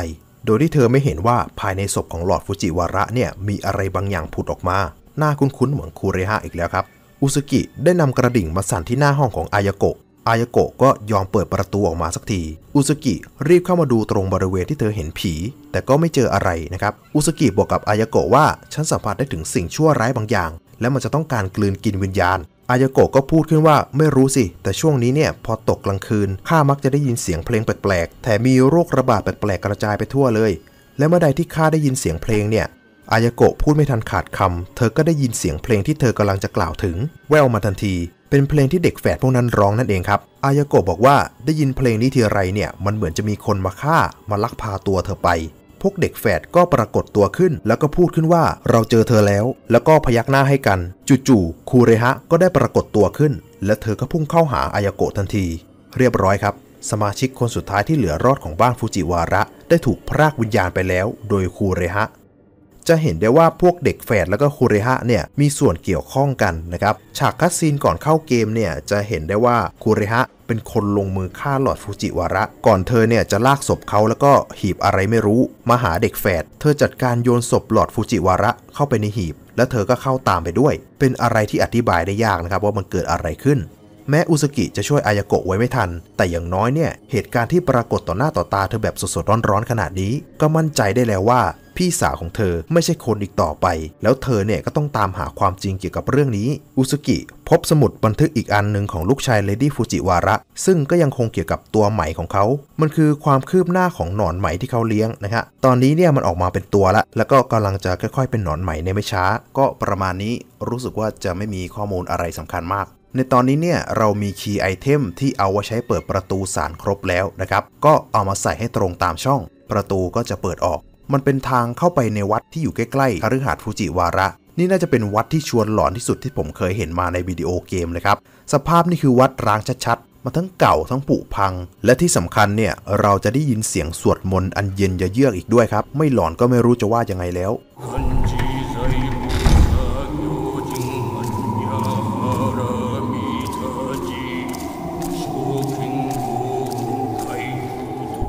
A: โดยที่เธอไม่เห็นว่าภายในศพของหลอดฟูจิวาระเนี่ยมีอะไรบางอย่างผุดออกมาหน้าคุ้นๆเหมือนคูเรฮะอีกแล้วครับ อุสุกิได้นำกระดิ่งมาสั่นที่หน้าห้องของอายโกะอายโกะก็ยอมเปิดประตูออกมาสักที อุสุกิรีบเข้ามาดูตรงบริเวณที่เธอเห็นผี แต่ก็ไม่เจออะไรนะครับ อุสุกิบอกกับอายโกะว่า ฉันสัมผัสได้ถึงสิ่งชั่วร้ายบางอย่าง และมันจะต้องการกลืนกินวิญญาณอายโกะก็พูดขึ้นว่าไม่รู้สิ แต่ช่วงนี้เนี่ยพอตกกลางคืนข้ามักจะได้ยินเสียงเพลงแปลกๆแถมมีโรคระบาดแปลกๆกระจายไปทั่วเลย และเมื่อใดที่ข้าได้ยินเสียงเพลงเนี่ยอายโกะพูดไม่ทันขาดคำ เธอก็ได้ยินเสียงเพลงที่เธอกำลังจะกล่าวถึง แววมาทันที เป็นเพลงที่เด็กแฝดพวกนั้นร้องนั่นเองครับ อายโกะบอกว่าได้ยินเพลงนี้ทีไรเนี่ยมันเหมือนจะมีคนมาฆ่ามาลักพาตัวเธอไปพวกเด็กแฝดก็ปรากฏตัวขึ้นแล้วก็พูดขึ้นว่าเราเจอเธอแล้ว แล้วก็พยักหน้าให้กันจู่ๆคูเรฮะก็ได้ปรากฏตัวขึ้น และเธอก็พุ่งเข้าหาอายโกะทันที เรียบร้อยครับ สมาชิกคนสุดท้ายที่เหลือรอดของบ้านฟูจิวาระ ได้ถูกพรากวิญญาณไปแล้ว โดยคูเรฮะจะเห็นได้ว่าพวกเด็กแฝดแล้วก็คุเรฮะเนี่ยมีส่วนเกี่ยวข้องกันนะครับ ฉากคัดซีนก่อนเข้าเกมเนี่ยจะเห็นได้ว่า คุเรฮะเป็นคนลงมือฆ่าหลอดฟูจิวาระ ก่อนเธอเนี่ยจะลากศพเขาแล้วก็หีบอะไรไม่รู้มาหาเด็กแฝดเธอจัดการโยนศพหลอดฟูจิวาระเข้าไปในหีบ แล้วเธอก็เข้าตามไปด้วย เป็นอะไรที่อธิบายได้ยากนะครับ ว่ามันเกิดอะไรขึ้นแม้อุสกิจะช่วยอายาโกะไว้ไม่ทัน แต่อย่างน้อยเนี่ยเหตุการณ์ที่ปรากฏต่อหน้าต่อตาเธอแบบสดๆร้อนๆขนาดนี้ ก็มั่นใจได้แล้วว่าพี่สาวของเธอไม่ใช่คนอีกต่อไป แล้วเธอเนี่ยก็ต้องตามหาความจริงเกี่ยวกับเรื่องนี้อุซุกิ พบสมุดบันทึกอีกอันหนึ่งของลูกชายเลดี้ฟูจิวาระซึ่งก็ยังคงเกี่ยวกับตัวไหมของเขา มันคือความคืบหน้าของหนอนไหมที่เขาเลี้ยงนะฮะตอนนี้เนี่ยมันออกมาเป็นตัวละแล้วก็กำลังจะค่อยๆ เป็นหนอนไหมในไม่ช้า ก็ประมาณนี้รู้สึกว่าจะไม่มีข้อมูลอะไรสำคัญมาก ในตอนนี้เนี่ยเรามีคีย์ไอเทม ที่เอาไว้ใช้เปิดประตูสารครบแล้วนะครับก็เอามาใส่ให้ตรงตามช่อง ประตูก็จะเปิดออกมันเป็นทางเข้าไปในวัดที่อยู่ใกล้ๆคฤหาสน์ฟูจิวาระ นี่น่าจะเป็นวัดที่ชวนหลอนที่สุดที่ผมเคยเห็นมาในวิดีโอเกมเลยครับสภาพนี่คือวัดร้างชัดๆมาทั้งเก่าทั้งผุพัง และที่สำคัญเนี่ยเราจะได้ยินเสียงสวดมนต์อันเย็นยะเยือกอีกด้วยครับไม่หลอนก็ไม่รู้จะว่ายังไงแล้ว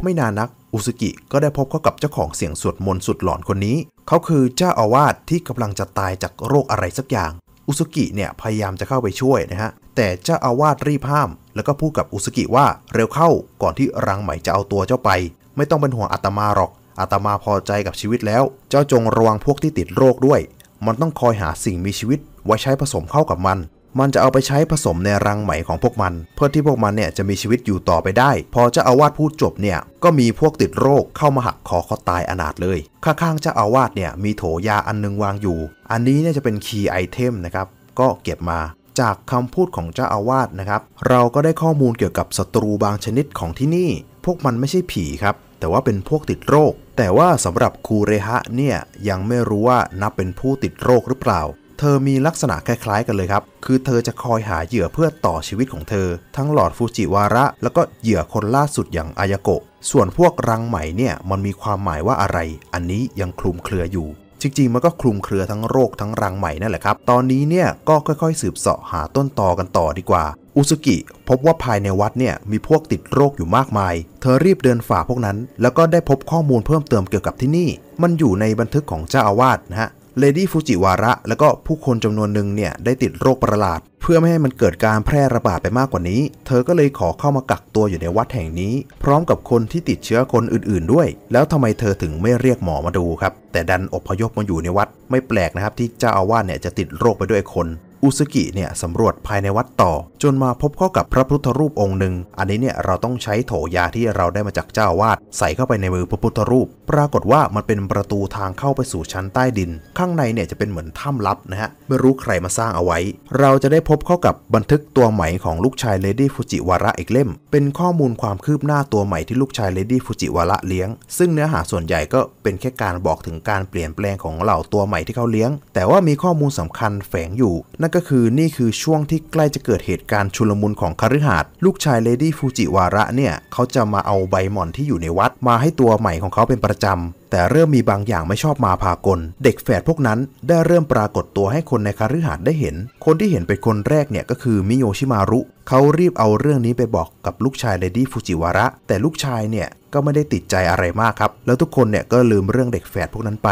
A: ไม่นานนักอุสุกิก็ได้พบเข้ากับเจ้าของเสียงสวดมนต์สุดหลอนคนนี้ เขาคือเจ้าอาวาสที่กำลังจะตายจากโรคอะไรสักอย่าง อุสุกิเนี่ยพยายามจะเข้าไปช่วยนะฮะ แต่เจ้าอาวาสรีบห้าม แล้วก็พูดกับอุสุกิว่าเร็วเข้าก่อนที่รังไหมจะเอาตัวเจ้าไป ไม่ต้องเป็นห่วงอาตมาหรอก อาตมาพอใจกับชีวิตแล้ว เจ้าจงระวังพวกที่ติดโรคด้วย มันต้องคอยหาสิ่งมีชีวิตไว้ใช้ผสมเข้ากับมันมันจะเอาไปใช้ผสมในรังไหมของพวกมัน เพื่อที่พวกมันเนี่ยจะมีชีวิตอยู่ต่อไปได้ พอเจ้าอาวาสพูดจบเนี่ยก็มีพวกติดโรคเข้ามาหักคอเขาตายอนาถเลย ข้างๆเจ้าอาวาสเนี่ยมีโถยาอันนึงวางอยู่ อันนี้เนี่ยจะเป็นคีย์ไอเทมนะครับก็เก็บมาจากคำพูดของเจ้าอาวาสนะครับเราก็ได้ข้อมูลเกี่ยวกับศัตรูบางชนิดของที่นี่ พวกมันไม่ใช่ผีครับแต่ว่าเป็นพวกติดโรค แต่ว่าสำหรับคูเรฮะเนี่ยยังไม่รู้ว่านับเป็นผู้ติดโรคหรือเปล่าเธอมีลักษณะคล้ายๆกันเลยครับ คือเธอจะคอยหาเหยื่อเพื่อต่อชีวิตของเธอ ทั้งหลอดฟูจิวาระแล้วก็เหยื่อคนล่าสุดอย่างอายาโกะ ส่วนพวกรังใหม่เนี่ยมันมีความหมายว่าอะไร อันนี้ยังคลุมเครืออยู่ จริงๆมันก็คลุมเครือทั้งโรคทั้งรังใหม่นั่นแหละครับ ตอนนี้เนี่ยก็ค่อยๆสืบเสาะหาต้นตอกันต่อดีกว่า อุสุกิ พบว่าภายในวัดเนี่ยมีพวกติดโรคอยู่มากมาย เธอรีบเดินฝ่าพวกนั้น แล้วก็ได้พบข้อมูลเพิ่มเติมเกี่ยวกับที่นี่ มันอยู่ในบันทึกของเจ้าอาวาสนะฮะเลดี้ฟูจิวาระ และก็ผู้คนจำนวนหนึ่งเนี่ย ได้ติดโรคประหลาด เพื่อไม่ให้มันเกิดการแพร่ระบาดไปมากกว่านี้ เธอก็เลยขอเข้ามากักตัวอยู่ในวัดแห่งนี้ พร้อมกับคนที่ติดเชื้อคนอื่นๆด้วย แล้วทำไมเธอถึงไม่เรียกหมอมาดูครับ แต่ดันอพยพมาอยู่ในวัด ไม่แปลกนะครับที่เจ้าอาวาสเนี่ยจะติดโรคไปด้วยคนอุสกิเนี่ยสำรวจภายในวัดต่อ จนมาพบเข้ากับพระพุทธรูปองค์หนึ่ง อันนี้เนี่ยเราต้องใช้โถยาที่เราได้มาจากเจ้าวาด ใส่เข้าไปในมือพระพุทธรูป ปรากฏว่ามันเป็นประตูทางเข้าไปสู่ชั้นใต้ดิน ข้างในเนี่ยจะเป็นเหมือนถ้ำลับนะฮะไม่รู้ใครมาสร้างเอาไว้ เราจะได้พบเข้ากับบันทึกตัวใหม่ของลูกชายเลดี้ฟูจิวาระอีกเล่มเป็นข้อมูลความคืบหน้าตัวใหม่ที่ลูกชายเลดี้ฟูจิวาระเลี้ยงซึ่งเนื้อหาส่วนใหญ่ก็เป็นแค่การบอกถึงการเปลี่ยนแปลงของเหล่าตัวใหม่ที่เขาเลี้ยง แต่ว่ามีข้อมูลสำคัญแฝงอยู่นันั่นก็คือนี่คือช่วงที่ใกล้จะเกิดเหตุการณ์ชุลมุนของคฤหาสน์ลูกชายเลดี้ฟูจิวาระเนี่ยเขาจะมาเอาใบหม่อนที่อยู่ในวัด มาให้ตัวใหม่ของเขาเป็นประจำ แต่เริ่มมีบางอย่างไม่ชอบมาพากล เด็กแฝดพวกนั้น ได้เริ่มปรากฏตัวให้คนในคฤหาสน์ได้เห็น คนที่เห็นเป็นคนแรกเนี่ยก็คือมิโยชิมารุเขารีบเอาเรื่องนี้ไปบอกกับลูกชายเลดี้ฟูจิวาระ แต่ลูกชายเนี่ยก็ไม่ได้ติดใจอะไรมากครับแล้วทุกคนเนี่ยก็ลืมเรื่องเด็กแฝดพวกนั้นไป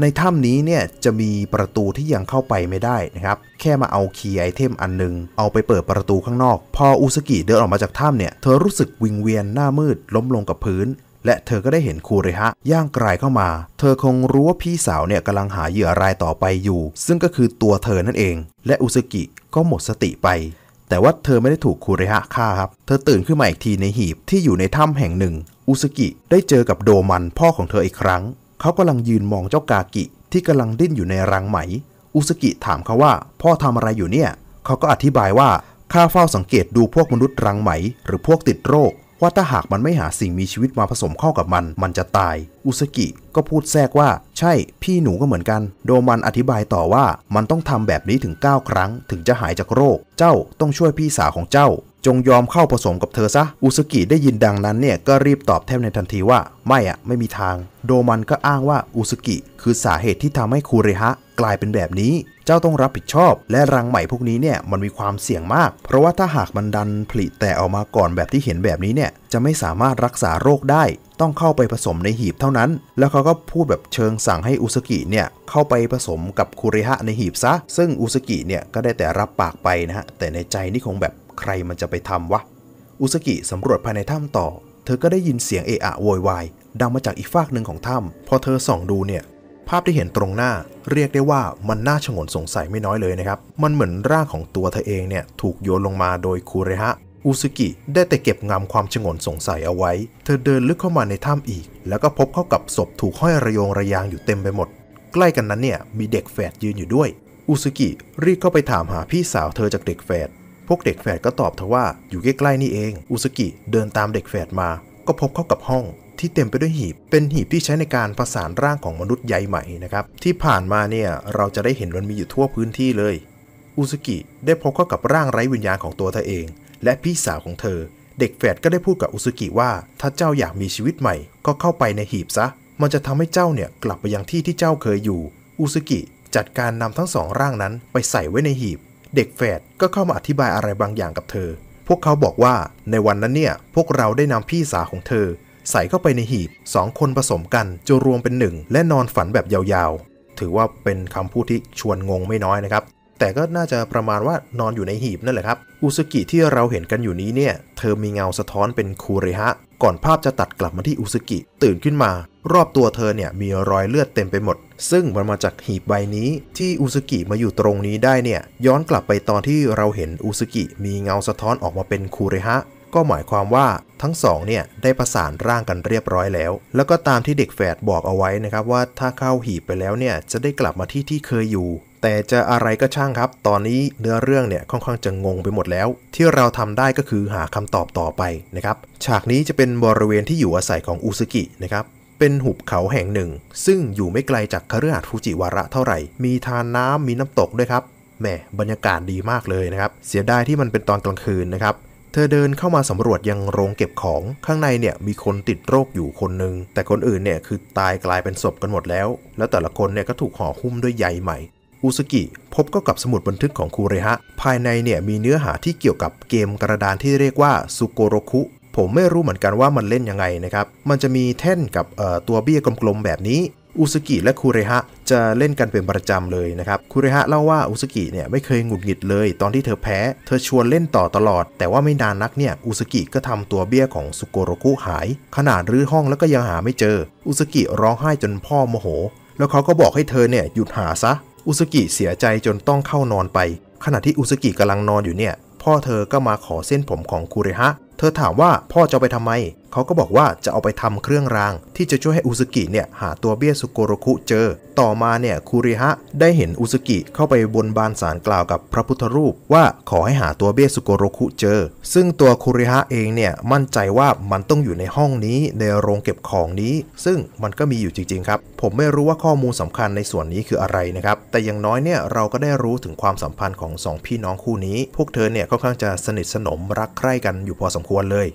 A: ในถ้ำนี้เนี่ยจะมีประตูที่ยังเข้าไปไม่ได้นะครับแค่มาเอาคีย์ไอเทมอันนึง เอาไปเปิดประตูข้างนอก พออุสกิเดินออกมาจากถ้ำเนี่ย เธอรู้สึกวิงเวียนหน้ามืด ล้มลงกับพื้น และเธอก็ได้เห็นคูริฮะ ย่างกรายเข้ามา เธอคงรู้ว่าพี่สาวเนี่ยกำลังหาเหยื่อรายต่อไปอยู่ ซึ่งก็คือตัวเธอนั่นเอง และอุสกิก็หมดสติไป แต่ว่าเธอไม่ได้ถูกคูเรฮะฆ่าครับ เธอตื่นขึ้นมาอีกทีในหีบที่อยู่ในถ้ำแห่งหนึ่ง อุสกิได้เจอกับโดมันพ่อของเธออีกครั้งเขากำลังยืนมองเจ้ากากิ ที่กำลังดิ้นอยู่ในรังไหม อุสกิถามเขาว่า พ่อทำอะไรอยู่เนี่ย เขาก็อธิบายว่า ข้าเฝ้าสังเกตดูพวกมนุษย์รังไหมหรือพวกติดโรค ว่าถ้าหากมันไม่หาสิ่งมีชีวิตมาผสมเข้ากับมัน มันจะตาย อุสกิก็พูดแทรกว่า ใช่ พี่หนูก็เหมือนกัน โดมันอธิบายต่อว่า มันต้องทำแบบนี้ถึง 9 ครั้ง ถึงจะหายจากโรค เจ้าต้องช่วยพี่สาวของเจ้าจงยอมเข้าผสมกับเธอซะ อุสกิได้ยินดังนั้นเนี่ยก็รีบตอบแทบในทันทีว่า ไม่อะไม่มีทางโดมันก็อ้างว่าอุสกิคือสาเหตุที่ทำให้คูเรฮะกลายเป็นแบบนี้เจ้าต้องรับผิดชอบ และรังใหม่พวกนี้เนี่ยมันมีความเสี่ยงมาก เพราะว่าถ้าหากมันดันผลิแต่ออกมาก่อนแบบที่เห็นแบบนี้เนี่ยจะไม่สามารถรักษาโรคได้ ต้องเข้าไปผสมในหีบเท่านั้น แล้วเขาก็พูดแบบเชิงสั่งให้อุสกิเนี่ยเข้าไปผสมกับคุริฮะในหีบซะ ซึ่งอุสกิเนี่ยก็ได้แต่รับปากไปนะฮะแต่ในใจนี่คงแบบใครมันจะไปทำวะ อุสกิสำรวจภายในถ้ำต่อ เธอก็ได้ยินเสียงเอะอะโวยวายดังมาจากอีกฝากหนึ่งของถ้ำพอเธอส่องดูเนี่ย ภาพที่เห็นตรงหน้าเรียกได้ว่ามันน่าชงนสงสัยไม่น้อยเลยนะครับ มันเหมือนร่างของตัวเธอเองเนี่ยถูกโยนลงมาโดยคูเรฮะ อุสุกิได้แต่เก็บงำความชงนสงสัยเอาไว้ เธอเดินลึกเข้ามาในถ้ำอีก แล้วก็พบเข้ากับศพ ถูกห้อยระยงระยางอยู่เต็มไปหมด ใกล้กันนั้นเนี่ยมีเด็กแฝดยืนอยู่ด้วย อุสุกิรีบเข้าไปถามหาพี่สาว เธอจากเด็กแฝดพวกเด็กแฝดก็ตอบทว่าอยู่ใกล้ๆนี่เอง อุสกิเดินตามเด็กแฝดมา ก็พบเข้ากับห้องที่เต็มไปด้วยหีบ เป็นหีบที่ใช้ในการประสานร่างของมนุษย์ใยใหม่นะครับที่ผ่านมาเนี่ยเราจะได้เห็นมันมีอยู่ทั่วพื้นที่เลย อุสกิได้พบเข้ากับร่างไร้วิญญาณของตัวเธอเอง และพี่สาวของเธอ เด็กแฝดก็ได้พูดกับอุสกิว่า ถ้าเจ้าอยากมีชีวิตใหม่ ก็เข้าไปในหีบซะ มันจะทำให้เจ้าเนี่ยกลับไปยังที่ที่เจ้าเคยอยู่ อุสกิจัดการนำทั้งสองร่างนั้นไปใส่ไว้ในหีบเด็กแฝดก็เข้ามาอธิบายอะไรบางอย่างกับเธอ พวกเขาบอกว่าในวันนั้นเนี่ยพวกเราได้นำพี่สาวของเธอ ใส่เข้าไปในหีบสองคนผสมกันจนรวมเป็นหนึ่งและนอนฝันแบบยาวๆ ถือว่าเป็นคำพูดที่ชวนงงไม่น้อยนะครับแต่ก็น่าจะประมาณว่านอนอยู่ในหีบนั่นแหละครับอุซุกิที่เราเห็นกันอยู่นี้เนี่ยเธอมีเงาสะท้อนเป็นคูเรฮะก่อนภาพจะตัดกลับมาที่อุซุกิ ตื่นขึ้นมา รอบตัวเธอเนี่ยมีรอยเลือดเต็มไปหมด ซึ่งมันมาจากหีบใบนี้ ที่อุซุกิมาอยู่ตรงนี้ได้เนี่ยย้อนกลับไปตอนที่เราเห็นอุซุกิมีเงาสะท้อนออกมาเป็นคูเรฮะก็หมายความว่าทั้งสองเนี่ยได้ประสานร่างกันเรียบร้อยแล้วแล้วก็ตามที่เด็กแฝดบอกเอาไว้นะครับว่าถ้าเข้าหีบไปแล้วเนี่ยจะได้กลับมาที่ที่เคยอยู่แต่จะอะไรก็ช่างครับ ตอนนี้เนื้อเรื่องเนี่ยค่อนข้างจะงงไปหมดแล้ว ที่เราทำได้ก็คือหาคำตอบต่อไปนะครับ ฉากนี้จะเป็นบริเวณที่อยู่อาศัยของอุซุกินะครับ เป็นหุบเขาแห่งหนึ่ง ซึ่งอยู่ไม่ไกลจากคฤหาสน์ฟูจิวาระเท่าไหร่ มีทานน้ำมีน้ำตกด้วยครับ แหม บรรยากาศดีมากเลยนะครับ เสียดายที่มันเป็นตอนกลางคืนนะครับ เธอเดินเข้ามาสำรวจยังโรงเก็บของ ข้างในเนี่ยมีคนติดโรคอยู่คนหนึ่งแต่คนอื่นเนี่ยคือตายกลายเป็นศพกันหมดแล้ว แล้วแต่ละคนเนี่ยก็ถูกห่อหุ้มด้วยใยใหม่อุสกิพบก็กับสมุดบันทึกของคูเรฮะภายในเนี่ยมีเนื้อหาที่เกี่ยวกับเกมกระดานที่เรียกว่าซุโกโรคุผมไม่รู้เหมือนกันว่ามันเล่นยังไงนะครับ มันจะมีแท่นกับตัวเบี้ยกลมๆแบบนี้ อุสกิและคูเรฮะจะเล่นกันเป็นประจำเลยนะครับคูเรฮะเล่าว่าอุสกิเนี่ยไม่เคยหงุดหงิดเลย ตอนที่เธอแพ้ เธอชวนเล่นต่อตลอด แต่ว่าไม่นานนักเนี่ยอุสกิก็ทำตัวเบี้ยของสุโกโรคุหาย ขนาดรื้อห้องแล้วก็ยังหาไม่เจอ อุสกิร้องไห้จนพ่อโมโหแล้วเขาก็บอกให้เธอเนี่ยหยุดหาซะอุซุกิเสียใจจนต้องเข้านอนไป ขณะที่อุซุกิกำลังนอนอยู่เนี่ย พ่อเธอก็มาขอเส้นผมของคุเรฮะ เธอถามว่าพ่อจะไปทำไมเขาก็บอกว่าจะเอาไปทำเครื่องรางที่จะช่วยให้อุซุกิเนี่ยหาตัวเบี้ยสุโกโรคุเจอ ต่อมาเนี่ยคูริฮะได้เห็นอุซุกิเข้าไปบนบานสารกล่าวกับพระพุทธรูป ว่าขอให้หาตัวเบี้ยสุโกโรคุเจอ ซึ่งตัวคูริฮะเองเนี่ยมั่นใจว่ามันต้องอยู่ในห้องนี้ในโรงเก็บของนี้ ซึ่งมันก็มีอยู่จริงๆครับผมไม่รู้ว่าข้อมูลสำคัญในส่วนนี้คืออะไรนะครับ แต่อย่างน้อยเนี่ยเราก็ได้รู้ถึงความสัมพันธ์ของ2พี่น้องคู่นี้ พวกเธอเนี่ยค่อนข้างจะสนิทสนมรักใคร่กันอยู่พอสมควรเลย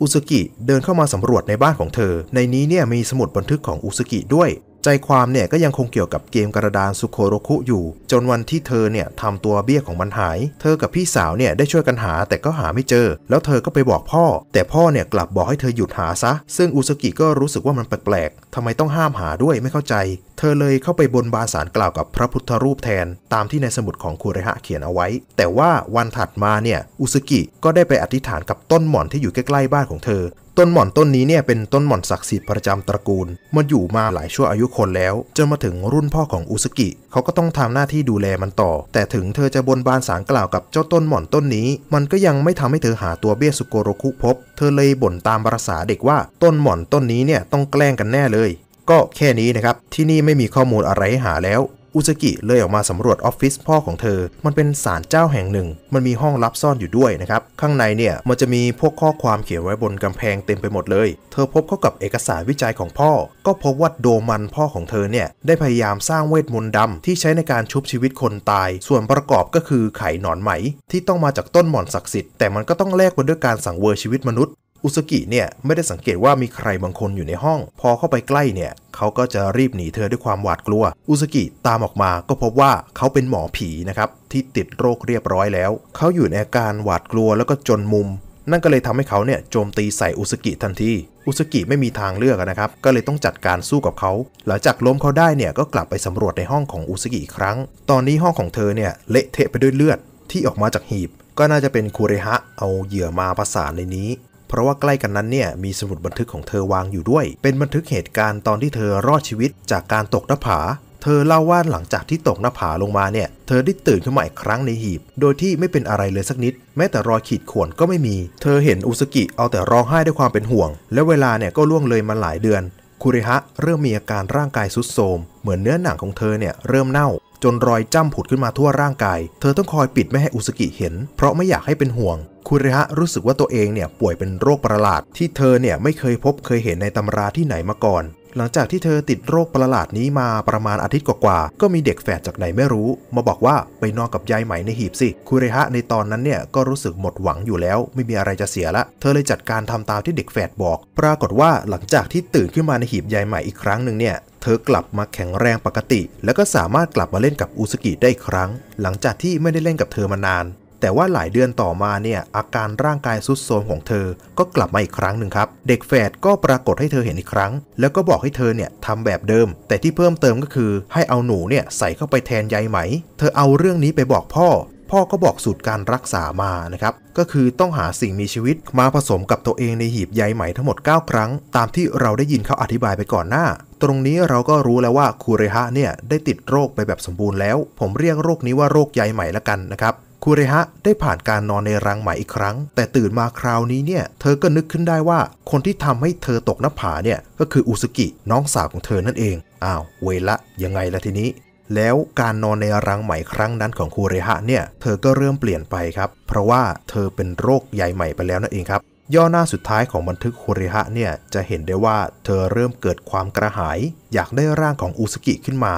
A: อุซุกิเดินเข้ามาสำรวจในบ้านของเธอ ในนี้เนี่ยมีสมุดบันทึกของอุซุกิด้วยใจความเนี่ยก็ยังคงเกี่ยวกับเกมกระดานสุโคโรคุอยู่ จนวันที่เธอเนี่ยทำตัวเบี้ยของมันหาย เธอกับพี่สาวเนี่ยได้ช่วยกันหาแต่ก็หาไม่เจอ แล้วเธอก็ไปบอกพ่อ แต่พ่อเนี่ยกลับบอกให้เธอหยุดหาซะ ซึ่งอุสกิก็รู้สึกว่ามันแปลกๆทำไมต้องห้ามหาด้วยไม่เข้าใจเธอเลยเข้าไปบนบานสารกล่าวกับพระพุทธรูปแทนตามที่ในสมุดของคุเรหะเขียนเอาไว้ แต่ว่าวันถัดมาเนี่ยอุสกิก็ได้ไปอธิษฐานกับต้นหมอนที่อยู่ใกล้ๆบ้านของเธอต้นหม่อนต้นนี้เนี่ยเป็นต้นหม่อนศักดิ์สิทธิ์ประจำตระกูล มันอยู่มาหลายชั่วอายุคนแล้ว จนมาถึงรุ่นพ่อของอุสกิเขาก็ต้องทำหน้าที่ดูแลมันต่อ แต่ถึงเธอจะบนบานสารกล่าวกับเจ้าต้นหม่อนต้นนี้ มันก็ยังไม่ทำให้เธอหาตัวเบี้ยสุโกโรคุพบ เธอเลยบ่นตามประษาเด็กว่า ต้นหม่อนต้นนี้เนี่ยต้องแกล้งกันแน่เลย ก็แค่นี้นะครับที่นี่ไม่มีข้อมูลอะไรให้หาแล้วอุซากิเลยออกมาสำรวจออฟฟิศพ่อของเธอ มันเป็นศาลเจ้าแห่งหนึ่ง มันมีห้องลับซ่อนอยู่ด้วยนะครับ ข้างในเนี่ยมันจะมีพวกข้อความเขียนไว้บนกำแพงเต็มไปหมดเลย เธอพบเข้ากับเอกสารวิจัยของพ่อ ก็พบว่าโดมันพ่อของเธอเนี่ย ได้พยายามสร้างเวทมนต์ดำที่ใช้ในการชุบชีวิตคนตาย ส่วนประกอบก็คือไข่หนอนไหม ที่ต้องมาจากต้นหมอนศักดิ์สิทธิ์ แต่มันก็ต้องแลกมาด้วยการสังเว์ชีวิตมนุษย์อุสกิเนี่ยไม่ได้สังเกตว่ามีใครบางคนอยู่ในห้อง พอเข้าไปใกล้เนี่ยเขาก็จะรีบหนีเธอด้วยความหวาดกลัว อุสกิตามออกมาก็พบว่าเขาเป็นหมอผีนะครับที่ติดโรคเรียบร้อยแล้วเขาอยู่ในอาการหวาดกลัวแล้วก็จนมุม นั่นก็เลยทำให้เขาเนี่ยโจมตีใส่อุสกิทันที อุสกิไม่มีทางเลือกนะครับก็เลยต้องจัดการสู้กับเขาหลังจากล้มเขาได้เนี่ยก็กลับไปสำรวจในห้องของอุสกิอีกครั้ง ตอนนี้ห้องของเธอเนี่ยเละเทะไปด้วยเลือดที่ออกมาจากหีบ ก็น่าจะเป็นคูเรฮะเอาเหยื่อมาประสานในนี้เพราะว่าใกล้กันนั้นเนี่ยมีสมุดบันทึกของเธอวางอยู่ด้วย เป็นบันทึกเหตุการณ์ตอนที่เธอรอดชีวิตจากการตกหน้าผา เธอเล่าว่าหลังจากที่ตกหน้าผาลงมาเนี่ยเธอได้ตื่นขึ้นมาอีกครั้งในหีบ โดยที่ไม่เป็นอะไรเลยสักนิดแม้แต่รอยขีดข่วนก็ไม่มี เธอเห็นอุสกิเอาแต่ร้องไห้ด้วยความเป็นห่วง และเวลาเนี่ยก็ล่วงเลยมาหลายเดือนคุริฮะเริ่มมีอาการร่างกายสุดโทมเหมือนเนื้อหนังของเธอเนี่ยเริ่มเน่า จนรอยจ้ำผุดขึ้นมาทั่วร่างกาย เธอต้องคอยปิดไม่ให้อุสกิเห็นเพราะไม่อยากให้เป็นห่วง คุริฮะรู้สึกว่าตัวเองเนี่ยป่วยเป็นโรคประหลาด ที่เธอเนี่ยไม่เคยพบเคยเห็นในตำราที่ไหนมาก่อนหลังจากที่เธอติดโรคประหลาดนี้มาประมาณอาทิตย์กว่าๆก็มีเด็กแฝดจากไหนไม่รู้มาบอกว่าไปนอนกับยายใหม่ในหีบสิ คุเรฮะในตอนนั้นเนี่ยก็รู้สึกหมดหวังอยู่แล้ว ไม่มีอะไรจะเสียละ เธอเลยจัดการทำตามที่เด็กแฝดบอก ปรากฏว่าหลังจากที่ตื่นขึ้นมาในหีบยายใหม่อีกครั้งหนึ่งเนี่ย เธอกลับมาแข็งแรงปกติ แล้วก็สามารถกลับมาเล่นกับอุสกิได้อีกครั้ง หลังจากที่ไม่ได้เล่นกับเธอมานานแต่ว่าหลายเดือนต่อมาเนี่ยอาการร่างกายรุดโทรมของเธอ ก็กลับมาอีกครั้งหนึ่งครับเด็กแฝดก็ปรากฏให้เธอเห็นอีกครั้ง แล้วก็บอกให้เธอเนี่ยทำแบบเดิม แต่ที่เพิ่มเติมก็คือ ให้เอาหนูเนี่ยใส่เข้าไปแทนใยไหมเธอเอาเรื่องนี้ไปบอกพ่อ พ่อก็บอกสูตรการรักษามานะครับก็คือต้องหาสิ่งมีชีวิต มาผสมกับตัวเองในหีบใยไหมทั้งหมด9ครั้งตามที่เราได้ยินเขาอธิบายไปก่อนหน้า ตรงนี้เราก็รู้แล้วว่าคูเรฮะเนี่ยได้ติดโรคไปแบบสมบูรณ์แล้ว ผมเรียกโรคนี้ว่าโรคใยไหมละกันนะครับคุเรฮะได้ผ่านการนอนในรังใหม่อีกครั้ง แต่ตื่นมาคราวนี้เนี่ยเธอก็นึกขึ้นได้ว่า คนที่ทำให้เธอตกน้ำผาเนี่ยก็คืออุสุกิน้องสาวของเธอนั่นเองอ้าวเวละยังไงล่ะทีนี้ แล้วการนอนในรังใหม่ครั้งนั้นของคูเรฮะเนี่ยเธอก็เริ่มเปลี่ยนไปครับเพราะว่าเธอเป็นโรคใหญ่ใหม่ไปแล้วนั่นเองครับย่อหน้าสุดท้ายของบันทึกคุริฮะเนี่ยจะเห็นได้ว่าเธอเริ่มเกิดความกระหาย อยากได้ร่างของอุสกิขึ้นมา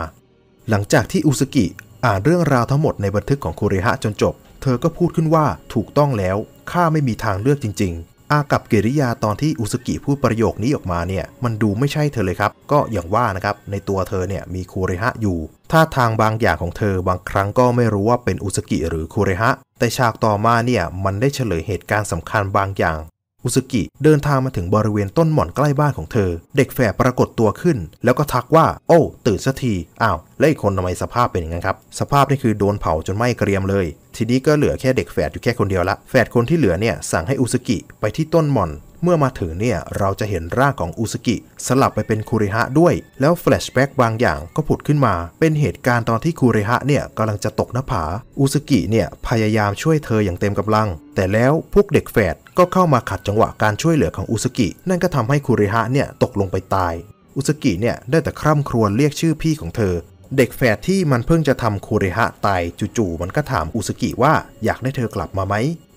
A: หลังจากที่อุสกิอ่านเรื่องราวทั้งหมดในบันทึกของคุริฮะจนจบ เธอก็พูดขึ้นว่าถูกต้องแล้ว ข้าไม่มีทางเลือกจริงๆ อากับกิริยาตอนที่อุสกิพูดประโยคนี้ออกมาเนี่ย มันดูไม่ใช่เธอเลยครับ ก็อย่างว่านะครับ ในตัวเธอเนี่ยมีคุริฮะอยู่ ท่าทางบางอย่างของเธอบางครั้งก็ไม่รู้ว่าเป็นอุสกิหรือคุริฮะ แต่ฉากต่อมาเนี่ยมันได้เฉลยเหตุการณ์สำคัญบางอย่างอุซุกิ เดินทางมาถึงบริเวณต้นหม่อนใกล้บ้านของเธอ เด็กแฝดปรากฏตัวขึ้นแล้วก็ทักว่า โอ้ ตื่นสัที อ้าว แล้วอีกคนทำไมสภาพเป็นอย่างนั้นครับ สภาพนี่คือโดนเผาจนไหม้เกรียมเลย ทีนี้ก็เหลือแค่เด็กแฝดอยู่แค่คนเดียวละแฝดคนที่เหลือเนี่ย สั่งให้อุซุกิไปที่ต้นหม่อนเมื่อมาถึงเนี่ย เราจะเห็นร่างของอุสกิสลับไปเป็นคุริฮะด้วย แล้วแฟลชแบ็กบางอย่างก็ผุดขึ้นมา เป็นเหตุการณ์ตอนที่คุริฮะเนี่ยกำลังจะตกหน้าผาอุสกิเนี่ยพยายามช่วยเธออย่างเต็มกำลัง แต่แล้วพวกเด็กแฝดก็เข้ามาขัดจังหวะการช่วยเหลือของอุสกิ นั่นก็ทำให้คุริฮะเนี่ยตกลงไปตาย อุสกิเนี่ยได้แต่คร่ำครวญเรียกชื่อพี่ของเธอ เด็กแฝดที่มันเพิ่งจะทำคูเรฮะตายจู่ๆมันก็ถามอุสกิว่าอยากได้เธอกลับมาไหม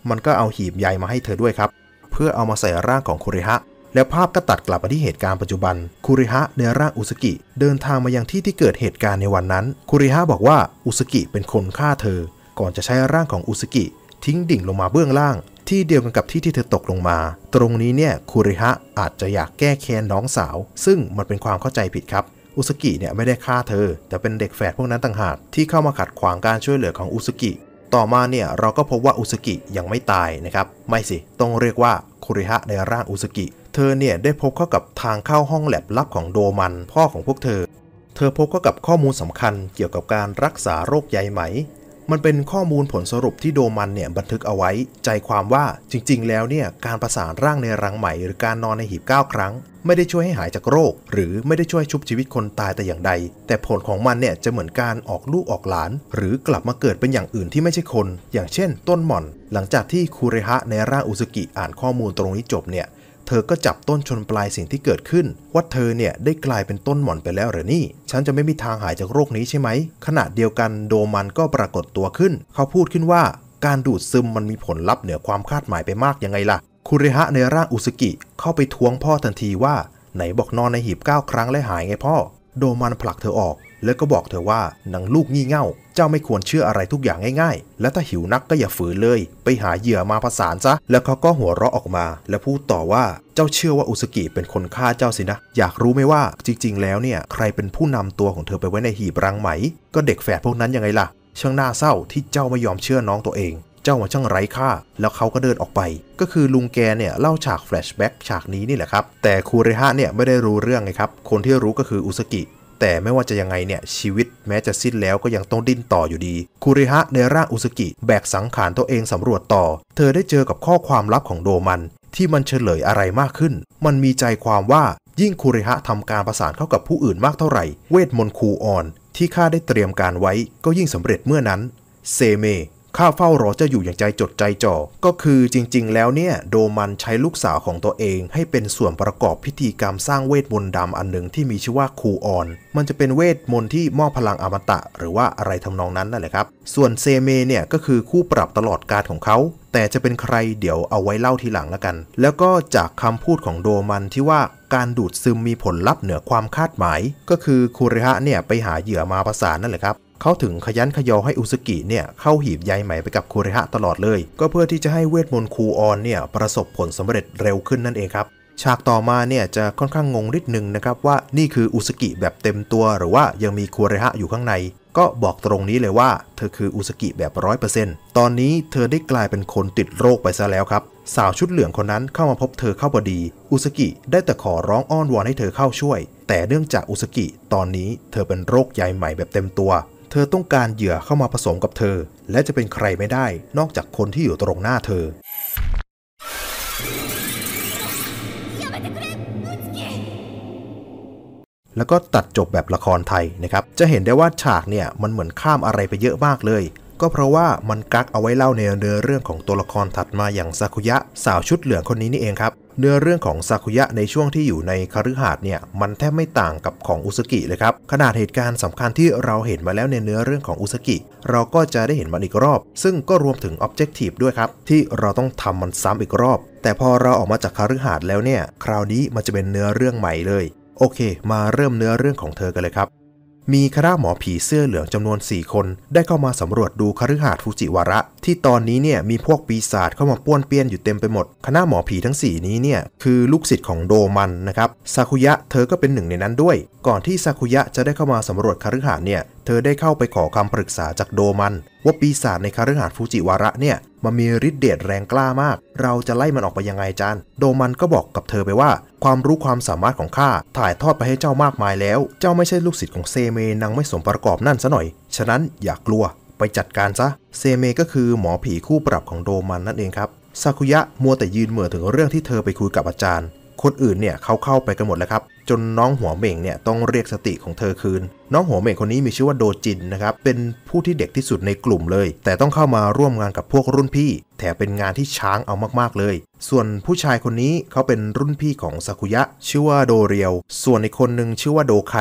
A: มันก็เอาหีบใยมาให้เธอด้วยครับเพื่อเอามาใส่ร่างของคุริฮะแล้วภาพก็ตัดกลับมาที่เหตุการณ์ปัจจุบัน คุริฮะในร่างอุสกิ เดินทางมายังที่ที่เกิดเหตุการณ์ในวันนั้นคุริฮะบอกว่าอุสกิเป็นคนฆ่าเธอก่อนจะใช้ร่างของอุสกิ ทิ้งดิ่งลงมาเบื้องล่าง ที่เดียวกันกับที่ที่เธอตกลงมา ตรงนี้เนี่ยคุริฮะอาจจะอยากแก้แค้นน้องสาว ซึ่งมันเป็นความเข้าใจผิดครับ อุสกิเนี่ยไม่ได้ฆ่าเธอ แต่เป็นเด็กแฝดพวกนั้นต่างหากที่เข้ามาขัดขวางการช่วยเหลือของอุสกิต่อมาเนี่ยเราก็พบว่าอุสกิยังไม่ตายนะครับไม่สิ ต้องเรียกว่าคุริฮะในร่างอุสกิเธอเนี่ยได้พบเข้ากับทางเข้าห้องแลบลับของโดมัน พ่อของพวกเธอ เธอพบเข้ากับข้อมูลสำคัญเกี่ยวกับการรักษาโรคใยไหมมันเป็นข้อมูลผลสรุปที่โดมันเนี่ยบันทึกเอาไว้ ใจความว่าจริงๆ แล้วเนี่ยการประสานร่างในรังไหมหรือการนอนในหีบ9ครั้งไม่ได้ช่วยให้หายจากโรค หรือไม่ได้ช่วยชุบชีวิตคนตายแต่อย่างใด แต่ผลของมันเนี่ยจะเหมือนการออกลูกออกหลาน หรือกลับมาเกิดเป็นอย่างอื่นที่ไม่ใช่คน อย่างเช่นต้นหม่อน หลังจากที่คูเรฮะในร่างอุสุกิอ่านข้อมูลตรงนี้จบเนี่ยเธอก็จับต้นชนปลายสิ่งที่เกิดขึ้น ว่าเธอเนี่ยได้กลายเป็นต้นหม่อนไปแล้วหรือนี่ ฉันจะไม่มีทางหายจากโรคนี้ใช่ไหม ขณะเดียวกันโดมันก็ปรากฏตัวขึ้น เขาพูดขึ้นว่าการดูดซึมมันมีผลลัพธ์เหนือความคาดหมายไปมากยังไงล่ะคุริฮะในร่างอุสกิเข้าไปทวงพ่อทันทีว่าไหนบอกนอนในหีบเก้าครั้งและหายไงพ่อ โดมันผลักเธอออก แล้วก็บอกเธอว่านังลูกงี่เง่าเจ้าไม่ควรเชื่ออะไรทุกอย่างง่ายๆ และถ้าหิวนักก็อย่าฝืนเลย ไปหาเหยื่อมาผสานซะแล้วเขาก็หัวเราะออกมา และพูดต่อว่าเจ้าเชื่อว่าอุสกิเป็นคนฆ่าเจ้าสินะ อยากรู้ไหมว่าจริงๆ แล้วเนี่ยใครเป็นผู้นำตัวของเธอไปไว้ในหีบรังไหม ก็เด็กแฝดพวกนั้นยังไงล่ะช่างน่าเศร้าที่เจ้าไม่ยอมเชื่อน้องตัวเองเจ้ามาช่างไร้ค่า แล้วเขาก็เดินออกไป ก็คือลุงแก เนี่ย เล่าฉากแฟลชแบ็กฉากนี้นี่แหละครับ แต่คูเรฮะเนี่ยไม่ได้รู้เรื่องไงครับ คนที่รู้ก็คืออุสกิ แต่ไม่ว่าจะยังไงเนี่ยชีวิตแม้จะสิ้นแล้วก็ยังต้องดิ้นต่ออยู่ดี คูริฮะในร่างอุสกิ แบกสังขารตัวเองสำรวจต่อ เธอได้เจอกับข้อความลับของโดมัน ที่มันเฉลยอะไรมากขึ้น มันมีใจความว่ายิ่งคูริฮะทำการประสานเข้ากับผู้อื่นมากเท่าไหร่ เวทมนต์คูออนที่ข้าได้เตรียมการไว้ก็ยิ่งสำเร็จเมื่อนั้นเซเมข้าเฝ้ารอเจ้าอยู่อย่างใจจดใจจ่อ ก็คือจริงๆ แล้วเนี่ยโดมันใช้ลูกสาวของตัวเอง ให้เป็นส่วนประกอบพิธีกรรมสร้างเวทมนต์ดำอันหนึ่งที่มีชื่อว่าคูออน มันจะเป็นเวทมนต์ที่มอบพลังอมตะหรือว่าอะไรทำนองนั้นนั่นแหละครับ ส่วนเซเมเนี่ยก็คือคู่ปรับตลอดการของเขา แต่จะเป็นใครเดี๋ยวเอาไว้เล่าทีหลังละกัน แล้วก็จากคำพูดของโดมันที่ว่าการดูดซึมมีผลลัพธ์เหนือความคาดหมาย ก็คือคูริฮะเนี่ยไปหาเหยื่อมาประสานนั่นแหละครับเขาถึงขยันขยอให้อุสุกิเนี่ยเข้าหีบใยใหม่ไปกับคุริฮะตลอดเลย ก็เพื่อที่จะให้เวทมนต์คูออนเนี่ยประสบผลสำเร็จเร็วขึ้นนั่นเองครับฉากต่อมาเนี่ยจะค่อนข้างงงนิดนึงนะครับว่านี่คืออุสุกิแบบเต็มตัวหรือว่ายังมีคุริฮะอยู่ข้างใน ก็บอกตรงนี้เลยว่าเธอคืออุสุกิแบบร้อยเปอร์เซนต์ตอนนี้เธอได้กลายเป็นคนติดโรคไปซะแล้วครับ สาวชุดเหลืองคนนั้นเข้ามาพบเธอเข้าพอดี อุสุกิได้แต่ขอร้องอ้อนวอนให้เธอเข้าช่วย แต่เนื่องจากอุสุกิตอนนี้เธอเป็นโรคใยใหม่ แบบเต็มตัวเธอต้องการเหยื่อเข้ามาผสมกับเธอ และจะเป็นใครไม่ได้นอกจากคนที่อยู่ตรงหน้าเธอ แล้วก็ตัดจบแบบละครไทยนะครับ จะเห็นได้ว่าฉากเนี่ย มันเหมือนข้ามอะไรไปเยอะมากเลยก็เพราะว่ามันกักเอาไว้เล่าในเนื้อเรื่องของตัวละครถัดมาอย่างซากุยะ สาวชุดเหลืองคนนี้นี่เองครับเนื้อเรื่องของซากุยะในช่วงที่อยู่ในคฤหาสน์เนี่ย มันแทบไม่ต่างกับของอุสกิเลยครับขนาดเหตุการณ์สำคัญที่เราเห็นมาแล้วในเนื้อเรื่องของอุสกิเราก็จะได้เห็นมันอีกรอบ ซึ่งก็รวมถึงออบเจกตีฟด้วย ครับ ที่เราต้องทำมันซ้ำอีกรอบ แต่พอเราออกมาจากคฤหาสน์แล้วเนี่ย คราวนี้มันจะเป็นเนื้อเรื่องใหม่เลย โอเค มาเริ่มเนื้อเรื่องของเธอกันเลยครับมีคณะหมอผีเสื้อเหลืองจำนวน 4 คน ได้เข้ามาสำรวจดูคฤหาสน์ฟูจิวาระ ที่ตอนนี้เนี่ยมีพวกปีศาจเข้ามาป้วนเปี้ยนอยู่เต็มไปหมดคณะหมอผีทั้ง 4 นี้เนี่ยคือลูกศิษย์ของโดมันนะครับซาคุยะเธอก็เป็นหนึ่งในนั้นด้วย ก่อนที่ซาคุยะจะได้เข้ามาสำรวจคฤหาสน์เนี่ยเธอได้เข้าไปขอคำปรึกษาจากโดมัน ว่าปีศาจในคาฤหาสน์ฟูจิวาระเนี่ย มันมีฤทธิ์เดชแรงกล้ามาก เราจะไล่มันออกไปยังไงจันโดมันก็บอกกับเธอไปว่า ความรู้ความสามารถของข้าถ่ายทอดไปให้เจ้ามากมายแล้ว เจ้าไม่ใช่ลูกศิษย์ของเซเมนังไม่สมประกอบนั่นซะหน่อย ฉะนั้นอย่ากลัวไปจัดการซะเซเมก็คือหมอผีคู่ปรับของโดมันนั่นเองครับซากุยะมัวแต่ยืนเหม่อถึงเรื่องที่เธอไปคุยกับอาจารย์คนอื่นเนี่ยเขาเข้าไปกันหมดแล้วครับจนน้องหัวเม่งเนี่ยต้องเรียกสติของเธอคืนน้องหัวเม่งคนนี้มีชื่อว่าโดจินนะครับ เป็นผู้ที่เด็กที่สุดในกลุ่มเลย แต่ต้องเข้ามาร่วมงานกับพวกรุ่นพี่แถมเป็นงานที่ช้างเอามากๆเลย ส่วนผู้ชายคนนี้เขาเป็นรุ่นพี่ของซากุยะ ชื่อว่าโดเรียว ส่วนอีกคนหนึ่งชื่อว่าโดไค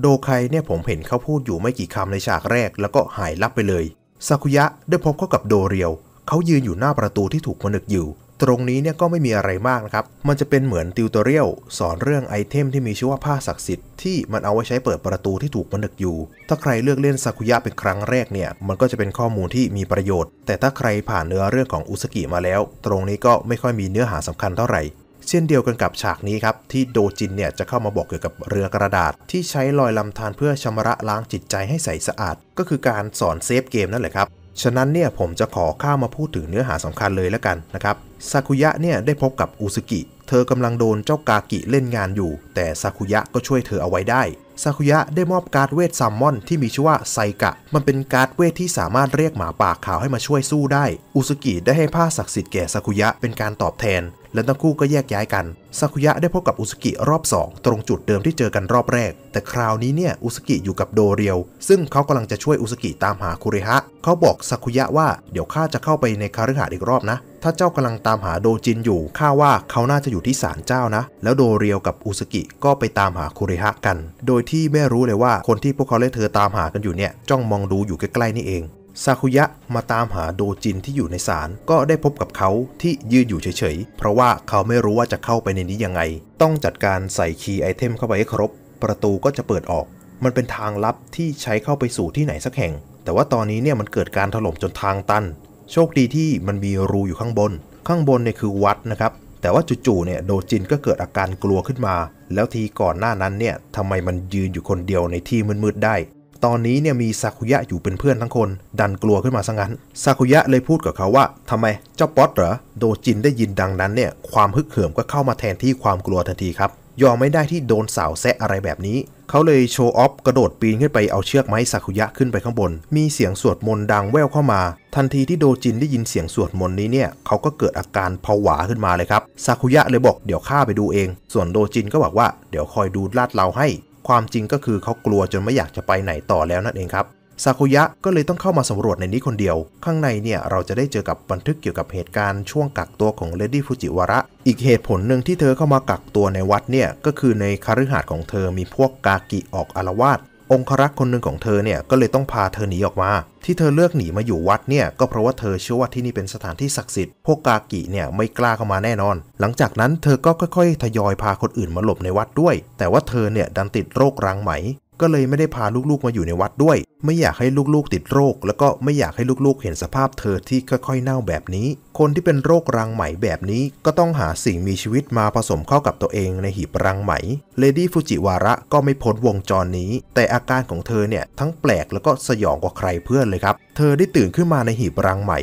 A: โดไคเนี่ยผมเห็นเขาพูดอยู่ไม่กี่คำในฉากแรก แล้วก็หายลับไปเลยซากุยะได้พบเข้ากับโดเรียวเขายืนอยู่หน้าประตูที่ถูกมนึกอยู่ตรงนี้เนี่ยก็ไม่มีอะไรมากนะครับ มันจะเป็นเหมือนติวตอเรียลสอนเรื่องไอเทมที่มีชื่อว่าผ้าศักดิ์สิทธิ์ที่มันเอาไว้ใช้เปิดประตูที่ถูกมันดึกอยู่ ถ้าใครเลือกเล่นซากุยะเป็นครั้งแรกเนี่ย มันก็จะเป็นข้อมูลที่มีประโยชน์ แต่ถ้าใครผ่านเนื้อเรื่องของอุสกิมาแล้ว ตรงนี้ก็ไม่ค่อยมีเนื้อหาสำคัญเท่าไหร่ เช่นเดียวกันกับฉากนี้ครับที่โดจินเนี่ยจะเข้ามาบอกเกี่ยวกับเรือกระดาษ ที่ใช้ลอยลำธารเพื่อชำระล้างจิตใจให้ใสสะอาด ก็คือการสอนเซฟเกมนั่นแหละครับฉะนั้นเนี่ยผมจะขอข้ามาพูดถึงเนื้อหาสำคัญเลยแล้วกันนะครับ ซากุยะเนี่ยได้พบกับอุสุกิ เธอกำลังโดนเจ้ากากิเล่นงานอยู่ แต่ซากุยะก็ช่วยเธอเอาไว้ได้ซาคุยะได้มอบการ์ดเวทซัมมอน ที่มีชื่อว่า ไซกะ มันเป็นการ์ดเวทที่สามารถเรียกหมาป่าขาวให้มาช่วยสู้ได้ อุสุกิได้ให้ผ้าศักดิ์สิทธิ์แก่ซาคุยะเป็นการตอบแทน และทั้งคู่ก็แยกย้ายกัน ซาคุยะได้พบกับอุสุกิรอบ 2 ตรงจุดเดิมที่เจอกันรอบแรก แต่คราวนี้เนี่ยอุสุกิอยู่กับโดเรียว ซึ่งเขากำลังจะช่วยอุสุกิตามหาคุริฮะเขาบอกซาคุยะว่าเดี๋ยวข้าจะเข้าไปในคาริฮาอีกรอบนะ ถ้าเจ้ากำลังตามหาโดจินอยู่ข้าว่าเขาน่าจะอยู่ที่ศาลเจ้านะ แล้วโดเรียวกับอุสุกิก็ไปตามหาคุริฮะกัน โดยที่ไม่รู้เลยว่าคนที่พวกเขาและเธอตามหากันอยู่เนี่ยจ้องมองดูอยู่ใกล้ๆนี่เองซาคุยะมาตามหาโดจินที่อยู่ในศาลก็ได้พบกับเขาที่ยืนอยู่เฉยๆ เพราะว่าเขาไม่รู้ว่าจะเข้าไปในนี้ยังไง ต้องจัดการใส่คีย์ไอเทมเข้าไปให้ครบ ประตูก็จะเปิดออก มันเป็นทางลับที่ใช้เข้าไปสู่ที่ไหนสักแห่ง แต่ว่าตอนนี้เนี่ยมันเกิดการถล่มจนทางตันโชคดีที่มันมีรูอยู่ข้างบน ข้างบนเนี่ยคือวัดนะครับแต่ว่าจู่ๆเนี่ยโดจินก็เกิดอาการกลัวขึ้นมาแล้วทีก่อนหน้านั้นเนี่ยทำไมมันยืนอยู่คนเดียวในที่มืดๆได้ ตอนนี้เนี่ยมีซากุยะอยู่เป็นเพื่อนทั้งคน ดันกลัวขึ้นมาซะงั้นซากุยะเลยพูดกับเขาว่าทำไมเจ้าป๊อตเหรอโดจินได้ยินดังนั้นเนี่ยความฮึกเหิมก็เข้ามาแทนที่ความกลัวทันทีครับยอมไม่ได้ที่โดนสาวแซะอะไรแบบนี้เขาเลยโชว์ออฟกระโดดปีนขึ้นไปเอาเชือกไม้สักุยะขึ้นไปข้างบน มีเสียงสวดมนต์ดังแว่วเข้ามา ทันทีที่โดจินได้ยินเสียงสวดมนต์นี้เนี่ยเขาก็เกิดอาการผวาขึ้นมาเลยครับสักุยะเลยบอกเดี๋ยวข้าไปดูเอง ส่วนโดจินก็บอกว่า เดี๋ยวคอยดูลาดเราให้ ความจริงก็คือเขากลัวจนไม่อยากจะไปไหนต่อแล้วนั่นเองครับซากุยะก็เลยต้องเข้ามาสำรวจในนี้คนเดียว ข้างในเนี่ยเราจะได้เจอกับบันทึกเกี่ยวกับเหตุการณ์ช่วงกักตัวของเลดี้ฟูจิวาระ อีกเหตุผลหนึ่งที่เธอเข้ามากักตัวในวัดเนี่ยก็คือในคฤหาสน์ของเธอมีพวกกากิออกอารวาส องครักษ์คนหนึ่งของเธอเนี่ยก็เลยต้องพาเธอหนีออกมา ที่เธอเลือกหนีมาอยู่วัดเนี่ยก็เพราะว่าเธอเชื่อว่าที่นี่เป็นสถานที่ศักดิ์สิทธิ์ พวกกากิเนี่ยไม่กล้าเข้ามาแน่นอน หลังจากนั้นเธอก็ค่อยๆทยอยพาคนอื่นมาหลบในวัดด้วย แต่ว่าเธอเนี่ยดันติดโรครังไหมก็เลยไม่ได้พาลูกๆ มาอยู่ในวัดด้วย ไม่อยากให้ลูกๆ ติดโรค แล้วก็ไม่อยากให้ลูกๆ เห็นสภาพเธอที่ค่อยๆ เน่าแบบนี้ คนที่เป็นโรครังไหมแบบนี้ ก็ต้องหาสิ่งมีชีวิตมาผสมเข้ากับตัวเองในหีบรังไหม เลดี้ฟูจิวาระก็ไม่พ้นวงจรนี้ แต่อาการของเธอเนี่ย ทั้งแปลกแล้วก็สยองกว่าใครเพื่อนเลยครับ เธอได้ตื่นขึ้นมาในหีบรังไหม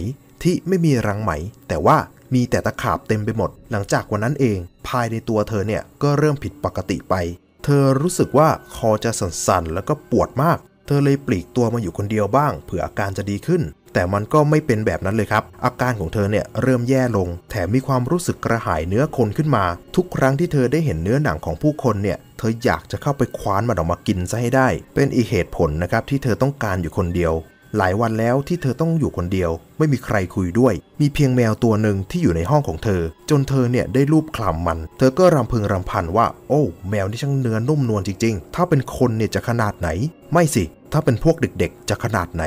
A: ที่ไม่มีรังไหม แต่ว่ามีแต่ตะขาบเต็มไปหมด หลังจากวันนั้นเอง ภายในตัวเธอเนี่ยก็เริ่มผิดปกติไปเธอรู้สึกว่าคอจะสั่นๆ แล้วก็ปวดมาก เธอเลยปลีกตัวมาอยู่คนเดียวบ้างเผื่ออาการจะดีขึ้น แต่มันก็ไม่เป็นแบบนั้นเลยครับ อาการของเธอเนี่ยเริ่มแย่ลง แถมมีความรู้สึกกระหายเนื้อคนขึ้นมา ทุกครั้งที่เธอได้เห็นเนื้อหนังของผู้คนเนี่ย เธออยากจะเข้าไปคว้านมันออกมากินซะให้ได้ เป็นอีกเหตุผลนะครับที่เธอต้องการอยู่คนเดียว หลายวันแล้วที่เธอต้องอยู่คนเดียวไม่มีใครคุยด้วย มีเพียงแมวตัวหนึ่งที่อยู่ในห้องของเธอ จนเธอเนี่ยได้รูปคลำมัน เธอก็รำพึงรำพันว่า โอ้ แมวนี่ช่างเนื้อนุ่มนวลจริงๆ ถ้าเป็นคนเนี่ยจะขนาดไหน ไม่สิ ถ้าเป็นพวกเด็กๆ จะขนาดไหน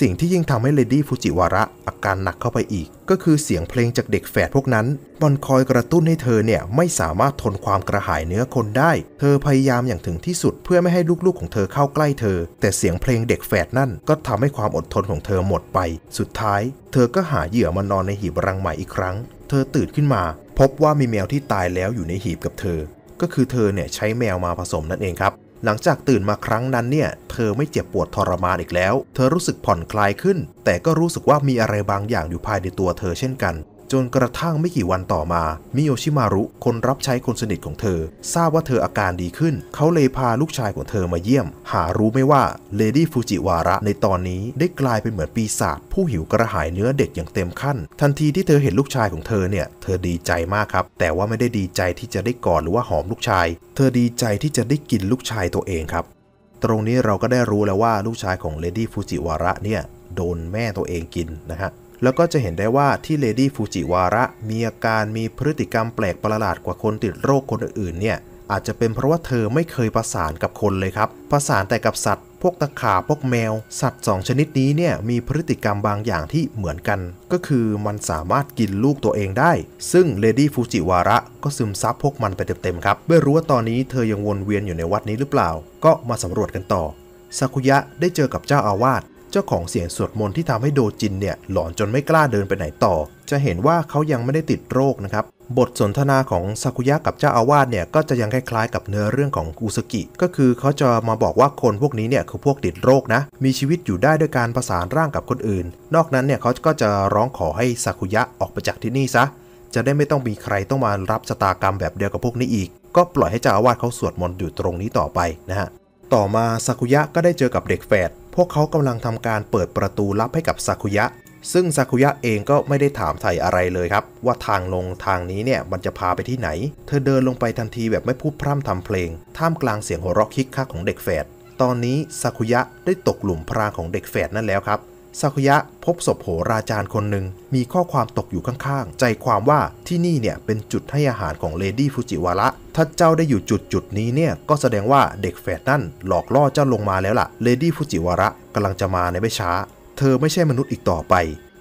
A: สิ่งที่ยิ่งทำให้เลดี้ฟูจิวาระอาการหนักเข้าไปอีก ก็คือเสียงเพลงจากเด็กแฝดพวกนั้นมันคอยกระตุ้นให้เธอเนี่ยไม่สามารถทนความกระหายเนื้อคนได้ เธอพยายามอย่างถึงที่สุดเพื่อไม่ให้ลูกๆ ของเธอเข้าใกล้เธอ แต่เสียงเพลงเด็กแฝดนั่นก็ทำให้ความอดทนของเธอหมดไป สุดท้ายเธอก็หาเหยื่อมานอนในหีบรังใหม่อีกครั้ง เธอตื่นขึ้นมา พบว่ามีแมวที่ตายแล้วอยู่ในหีบกับเธอ ก็คือเธอเนี่ยใช้แมวมาผสมนั่นเองครับ หลังจากตื่นมาครั้งนั้นเนี่ย เธอไม่เจ็บปวดทรมานอีกแล้ว เธอรู้สึกผ่อนคลายขึ้น แต่ก็รู้สึกว่ามีอะไรบางอย่างอยู่ภายในตัวเธอเช่นกันจนกระทั่งไม่กี่วันต่อมา มิโยชิมารุ คนรับใช้คนสนิทของเธอ ทราบว่าเธออาการดีขึ้น เขาเลยพาลูกชายของเธอมาเยี่ยม หารู้ไม่ว่าเลดี้ฟูจิวาระในตอนนี้ได้กลายเป็นเหมือนปีศาจผู้หิวกระหายเนื้อเด็กอย่างเต็มขั้น ทันทีที่เธอเห็นลูกชายของเธอเนี่ย เธอดีใจมากครับ แต่ว่าไม่ได้ดีใจที่จะได้กอดหรือว่าหอมลูกชาย เธอดีใจที่จะได้กินลูกชายตัวเองครับ ตรงนี้เราก็ได้รู้แล้วว่าลูกชายของเลดี้ฟูจิวาระเนี่ยโดนแม่ตัวเองกินนะฮะแล้วก็จะเห็นได้ว่าที่เลดี้ฟูจิวาระมีอาการมีพฤติกรรมแปลกประหลาดกว่าคนติดโรคคนอื่นๆเนี่ยอาจจะเป็นเพราะว่าเธอไม่เคยประสานกับคนเลยครับ ประสานแต่กับสัตว์ พวกตะขาบพวกแมว สัตว์ 2 ชนิดนี้เนี่ยมีพฤติกรรมบางอย่างที่เหมือนกัน ก็คือมันสามารถกินลูกตัวเองได้ ซึ่งเลดี้ฟูจิวาระก็ซึมซับพวกมันไปเต็มๆครับไม่รู้ว่าตอนนี้เธอยังวนเวียนอยู่ในวัดนี้หรือเปล่า ก็มาสำรวจกันต่อซากุยะได้เจอกับเจ้าอาวาสเจ้าของเสียงสวดมนต์ที่ทำให้โดจินเนี่ยหลอนจนไม่กล้าเดินไปไหนต่อ จะเห็นว่าเขายังไม่ได้ติดโรคนะครับบทสนทนาของซากุยะกับเจ้าอาวาสเนี่ยก็จะยังคล้ายๆกับเนื้อเรื่องของอุสกิ ก็คือเขาจะมาบอกว่าคนพวกนี้เนี่ย คือพวกติดโรคนะ มีชีวิตอยู่ได้ด้วยการประสานร่างกับคนอื่น นอกนั้นเนี่ยเขาก็จะร้องขอให้ซากุยะออกไปจากที่นี่ซะ จะได้ไม่ต้องมีใครต้องมารับชะตากรรมแบบเดียวกับพวกนี้อีกก็ปล่อยให้เจ้าอาวาสเขาสวดมนต์อยู่ตรงนี้ต่อไปนะฮะต่อมาซากุยะก็ได้เจอกับเด็กแฝดพวกเขากำลังทำการเปิดประตูลับให้กับซากุยะ ซึ่งซากุยะเองก็ไม่ได้ถามไถ่อะไรเลยครับ ว่าทางลงทางนี้เนี่ยมันจะพาไปที่ไหน เธอเดินลงไปทันทีแบบไม่พูดพร่ำทำเพลง ท่ามกลางเสียงหัวเราะคิกคักของเด็กแฝดตอนนี้ซากุยะได้ตกหลุมพรางของเด็กแฝดนั่นแล้วครับซากุยะพบศพโหราจารย์คนหนึ่ง มีข้อความตกอยู่ข้างๆ ใจความว่าที่นี่เนี่ยเป็นจุดให้อาหารของเลดี้ฟูจิวาระถ้าเจ้าได้อยู่จุดจุดนี้เนี่ย ก็แสดงว่าเด็กแฝดนั่น หลอกล่อเจ้าลงมาแล้วล่ะ เลดี้ฟูจิวาระกำลังจะมาในไม่ช้า เธอไม่ใช่มนุษย์อีกต่อไป